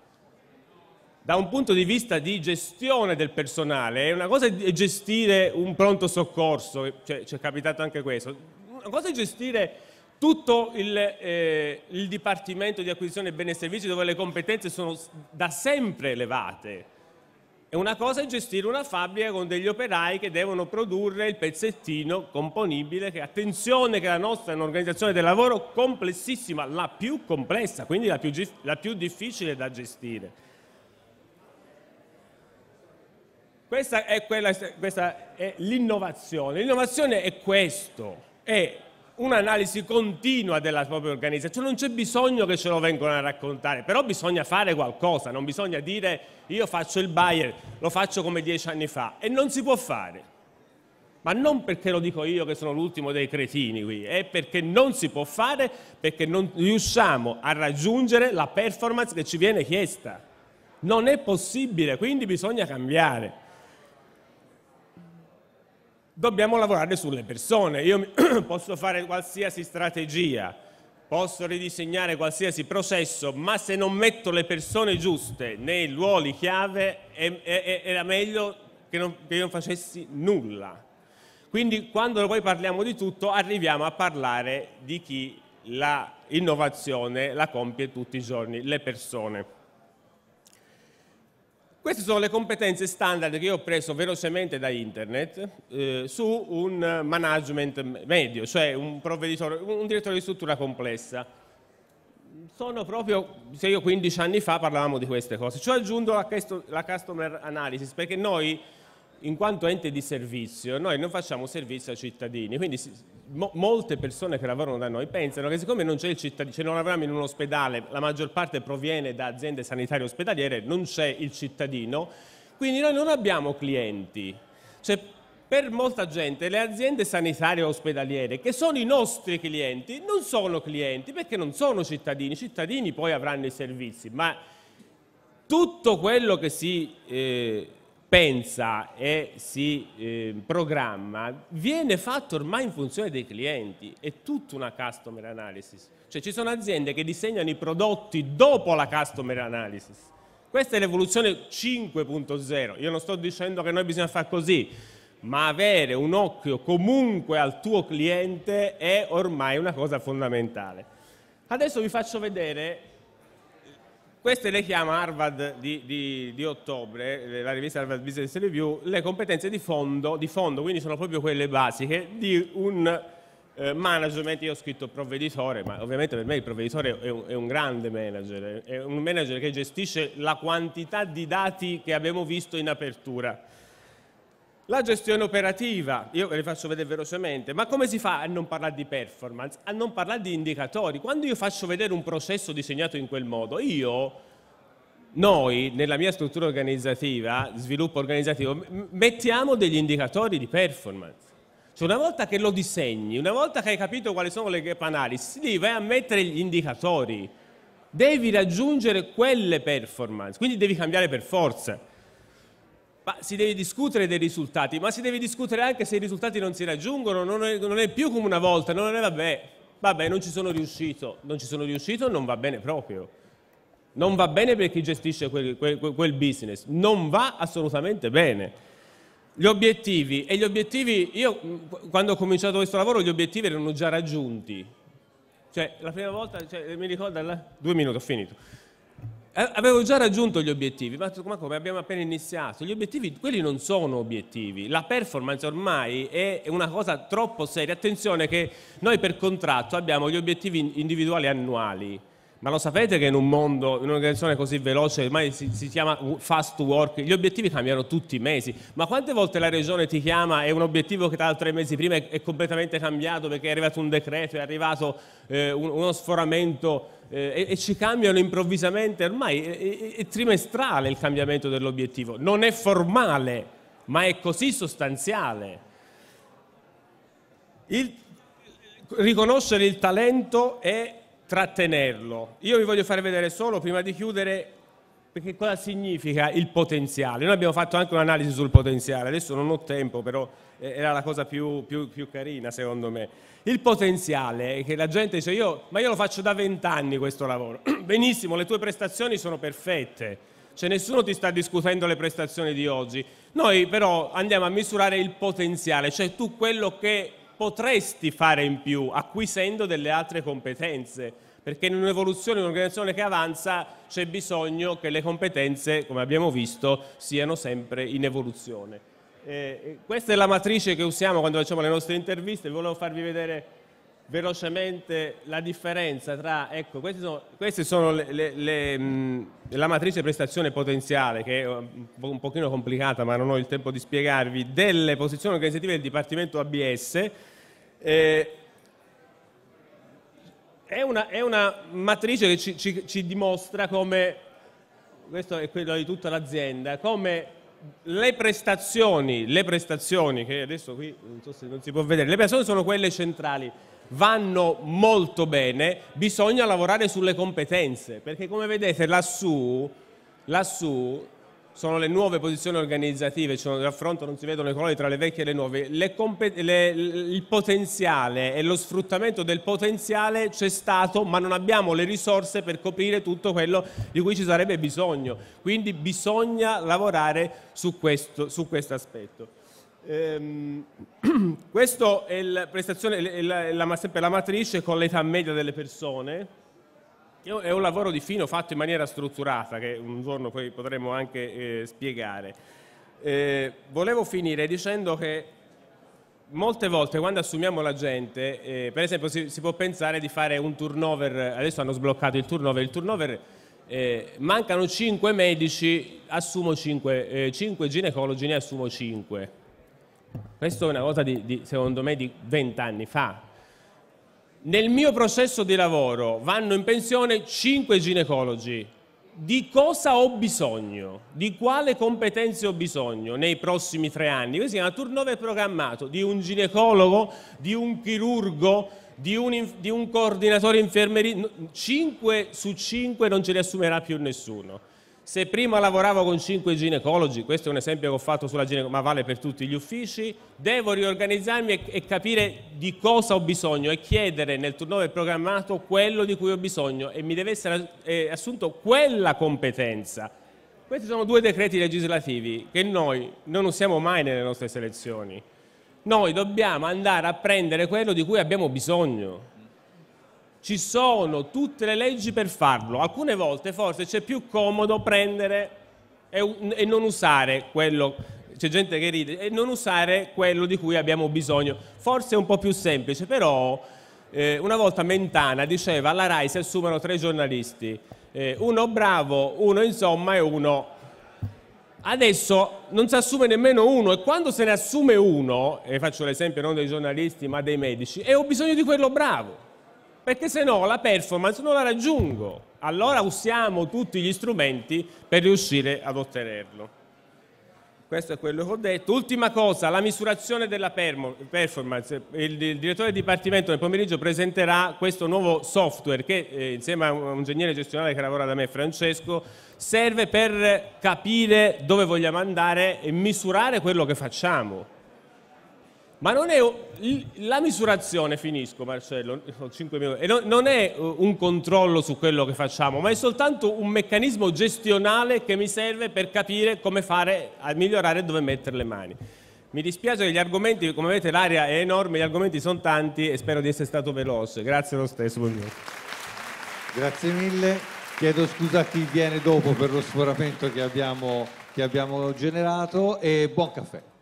Da un punto di vista di gestione del personale, è una cosa è gestire un pronto soccorso, cioè, ci è capitato anche questo, una cosa è gestire tutto il, eh, il Dipartimento di Acquisizione di beni e Servizi dove le competenze sono da sempre elevate, e una cosa è gestire una fabbrica con degli operai che devono produrre il pezzettino componibile, che attenzione che la nostra è un'organizzazione del lavoro complessissima, la più complessa, quindi la più, la più difficile da gestire. Questa è, l'innovazione. L'innovazione è questo, è un'analisi continua della propria organizzazione, cioè, non c'è bisogno che ce lo vengano a raccontare, però bisogna fare qualcosa, non bisogna dire io faccio il Bayer, lo faccio come dieci anni fa e non si può fare. Ma non perché lo dico io che sono l'ultimo dei cretini qui, è perché non si può fare, perché non riusciamo a raggiungere la performance che ci viene chiesta. Non è possibile, quindi bisogna cambiare dobbiamo lavorare sulle persone. Io posso fare qualsiasi strategia, posso ridisegnare qualsiasi processo, ma se non metto le persone giuste nei ruoli chiave è, è, era meglio che, non, che io non facessi nulla. Quindi quando poi parliamo di tutto arriviamo a parlare di chi l'innovazione la, la compie tutti i giorni, le persone. Queste sono le competenze standard che io ho preso velocemente da internet eh, su un eh, management medio, cioè un, un direttore di struttura complessa. Sono proprio, se io 15 anni fa parlavamo di queste cose. Ci ho aggiunto la, la customer analysis perché noi, in quanto ente di servizio, noi non facciamo servizio ai cittadini, quindi mo molte persone che lavorano da noi pensano che siccome non c'è il cittadino, cioè non lavoriamo in un ospedale, la maggior parte proviene da aziende sanitarie ospedaliere, non c'è il cittadino, quindi noi non abbiamo clienti. Cioè, per molta gente le aziende sanitarie ospedaliere, che sono i nostri clienti, non sono clienti perché non sono cittadini, i cittadini poi avranno i servizi, ma tutto quello che si eh, pensa e si eh, programma viene fatto ormai in funzione dei clienti, è tutta una customer analysis, cioè ci sono aziende che disegnano i prodotti dopo la customer analysis, questa è l'evoluzione 5.0, io non sto dicendo che noi bisogna fare così, ma avere un occhio comunque al tuo cliente è ormai una cosa fondamentale. Adesso vi faccio vedere queste le chiama Harvard di, di, di, ottobre, eh, la rivista Harvard Business Review, le competenze di fondo, di fondo quindi sono proprio quelle basiche di un eh, management, io ho scritto provveditore, ma ovviamente per me il provveditore è un, è un grande manager, è un manager che gestisce la quantità di dati che abbiamo visto in apertura la gestione operativa, io ve le faccio vedere velocemente, ma come si fa a non parlare di performance, a non parlare di indicatori? Quando io faccio vedere un processo disegnato in quel modo, io, noi, nella mia struttura organizzativa, sviluppo organizzativo, mettiamo degli indicatori di performance. Cioè una volta che lo disegni, una volta che hai capito quali sono le gap analysis, lì vai a mettere gli indicatori. Devi raggiungere quelle performance, quindi devi cambiare per forza. Ma si deve discutere dei risultati, ma si deve discutere anche se i risultati non si raggiungono, non è, non è più come una volta, non è vabbè, vabbè non ci sono riuscito, non ci sono riuscito non va bene proprio. Non va bene per chi gestisce quel, quel, quel business, non va assolutamente bene. Gli obiettivi, e gli obiettivi, io quando ho cominciato questo lavoro gli obiettivi erano già raggiunti. Cioè, la prima volta, cioè, mi ricordo, due minuti ho finito. Eh, avevo già raggiunto gli obiettivi, ma come abbiamo appena iniziato, gli obiettivi, quelli non sono obiettivi, la performance ormai è una cosa troppo seria, attenzione che noi per contratto abbiamo gli obiettivi individuali annuali, ma lo sapete che in un mondo, in un'organizzazione così veloce, ormai si, si, chiama fast work, gli obiettivi cambiano tutti i mesi. Ma quante volte la regione ti chiama e un obiettivo che tra tre mesi prima è, è completamente cambiato perché è arrivato un decreto, è arrivato eh, un, uno sforamento eh, e, e, ci cambiano improvvisamente, ormai è, è, è trimestrale il cambiamento dell'obiettivo. Non è formale, ma è così sostanziale. Il, riconoscere il talento è trattenerlo. Io vi voglio far vedere solo, prima di chiudere, perché cosa significa il potenziale. Noi abbiamo fatto anche un'analisi sul potenziale, adesso non ho tempo, però eh, era la cosa più, più, più carina secondo me. Il potenziale è che la gente dice, io, ma io lo faccio da vent'anni questo lavoro. Benissimo, le tue prestazioni sono perfette. Cioè nessuno ti sta discutendo le prestazioni di oggi. Noi però andiamo a misurare il potenziale, cioè tu quello che potresti fare in più acquisendo delle altre competenze, perché in un'evoluzione, in un'organizzazione che avanza c'è bisogno che le competenze, come abbiamo visto, siano sempre in evoluzione. Eh, eh questa è la matrice che usiamo quando facciamo le nostre interviste, vi volevo farvi vedere velocemente la differenza tra, ecco, queste sono, queste sono le, le, le, mh, mm, la matrice prestazione potenziale, che è un, po', un pochino complicata ma non ho il tempo di spiegarvi, delle posizioni organizzative del Dipartimento ABS, eh, è, una, è, una, matrice che ci, ci, ci dimostra come, questo è quello di tutta l'azienda, come le prestazioni, le prestazioni, che adesso qui non so se non si può vedere, le prestazioni sono quelle centrali, vanno molto bene, bisogna lavorare sulle competenze, perché come vedete lassù, lassù sono le nuove posizioni organizzative, cioè nell'affronto non si vedono i colori tra le vecchie e le nuove, le le, il potenziale e lo sfruttamento del potenziale c'è stato ma non abbiamo le risorse per coprire tutto quello di cui ci sarebbe bisogno, quindi bisogna lavorare su questo su quest aspetto. Ehm, questa è la, la, la, la matrice con l'età media delle persone, è un lavoro di fino fatto in maniera strutturata che un giorno poi potremo anche eh, spiegare. Eh, volevo finire dicendo che molte volte quando assumiamo la gente, eh, per esempio si, si, può pensare di fare un turnover, adesso hanno sbloccato il turnover, il turnover eh, mancano 5 medici, assumo 5, eh, 5 ginecologi, ne assumo 5. Questo è una cosa di, di, secondo me di 20 anni fa, nel mio processo di lavoro vanno in pensione 5 ginecologi. Di cosa ho bisogno? Di quale competenze ho bisogno nei prossimi tre anni? Questo si chiama turnover programmato di un ginecologo, di un chirurgo, di un, di un coordinatore infermeria. 5 su 5 non ce li assumerà più nessuno. Se prima lavoravo con cinque ginecologi, questo è un esempio che ho fatto sulla ginecologia, ma vale per tutti gli uffici, devo riorganizzarmi e, capire di cosa ho bisogno e chiedere nel turnover programmato quello di cui ho bisogno e mi deve essere eh, assunto quella competenza. Questi sono due decreti legislativi che noi non usiamo mai nelle nostre selezioni. Noi dobbiamo andare a prendere quello di cui abbiamo bisogno. Ci sono tutte le leggi per farlo. Alcune volte forse c'è più comodo prendere e, e non usare quello c'è gente che ride, e non usare quello di cui abbiamo bisogno. Forse è un po' più semplice, però eh, una volta Mentana diceva alla RAI si assumono tre giornalisti, eh, uno bravo, uno insomma e uno... Adesso non si assume nemmeno uno e quando se ne assume uno, e faccio l'esempio non dei giornalisti ma dei medici, e ho bisogno di quello bravo perché se no la performance non la raggiungo. Allora usiamo tutti gli strumenti per riuscire ad ottenerlo. Questo è quello che ho detto. Ultima cosa, la misurazione della performance. Il direttore del Dipartimento nel pomeriggio presenterà questo nuovo software che eh, insieme a un ingegnere gestionale che lavora da me, Francesco, serve per capire dove vogliamo andare e misurare quello che facciamo. Ma non è la misurazione, finisco Marcello, minuti, non è un controllo su quello che facciamo, ma è soltanto un meccanismo gestionale che mi serve per capire come fare a migliorare e dove mettere le mani. Mi dispiace che gli argomenti, come vedete l'area è enorme, gli argomenti sono tanti e spero di essere stato veloce. Grazie lo stesso, buongiorno. Grazie mille, chiedo scusa a chi viene dopo per lo sforamento che abbiamo, che abbiamo generato e buon caffè.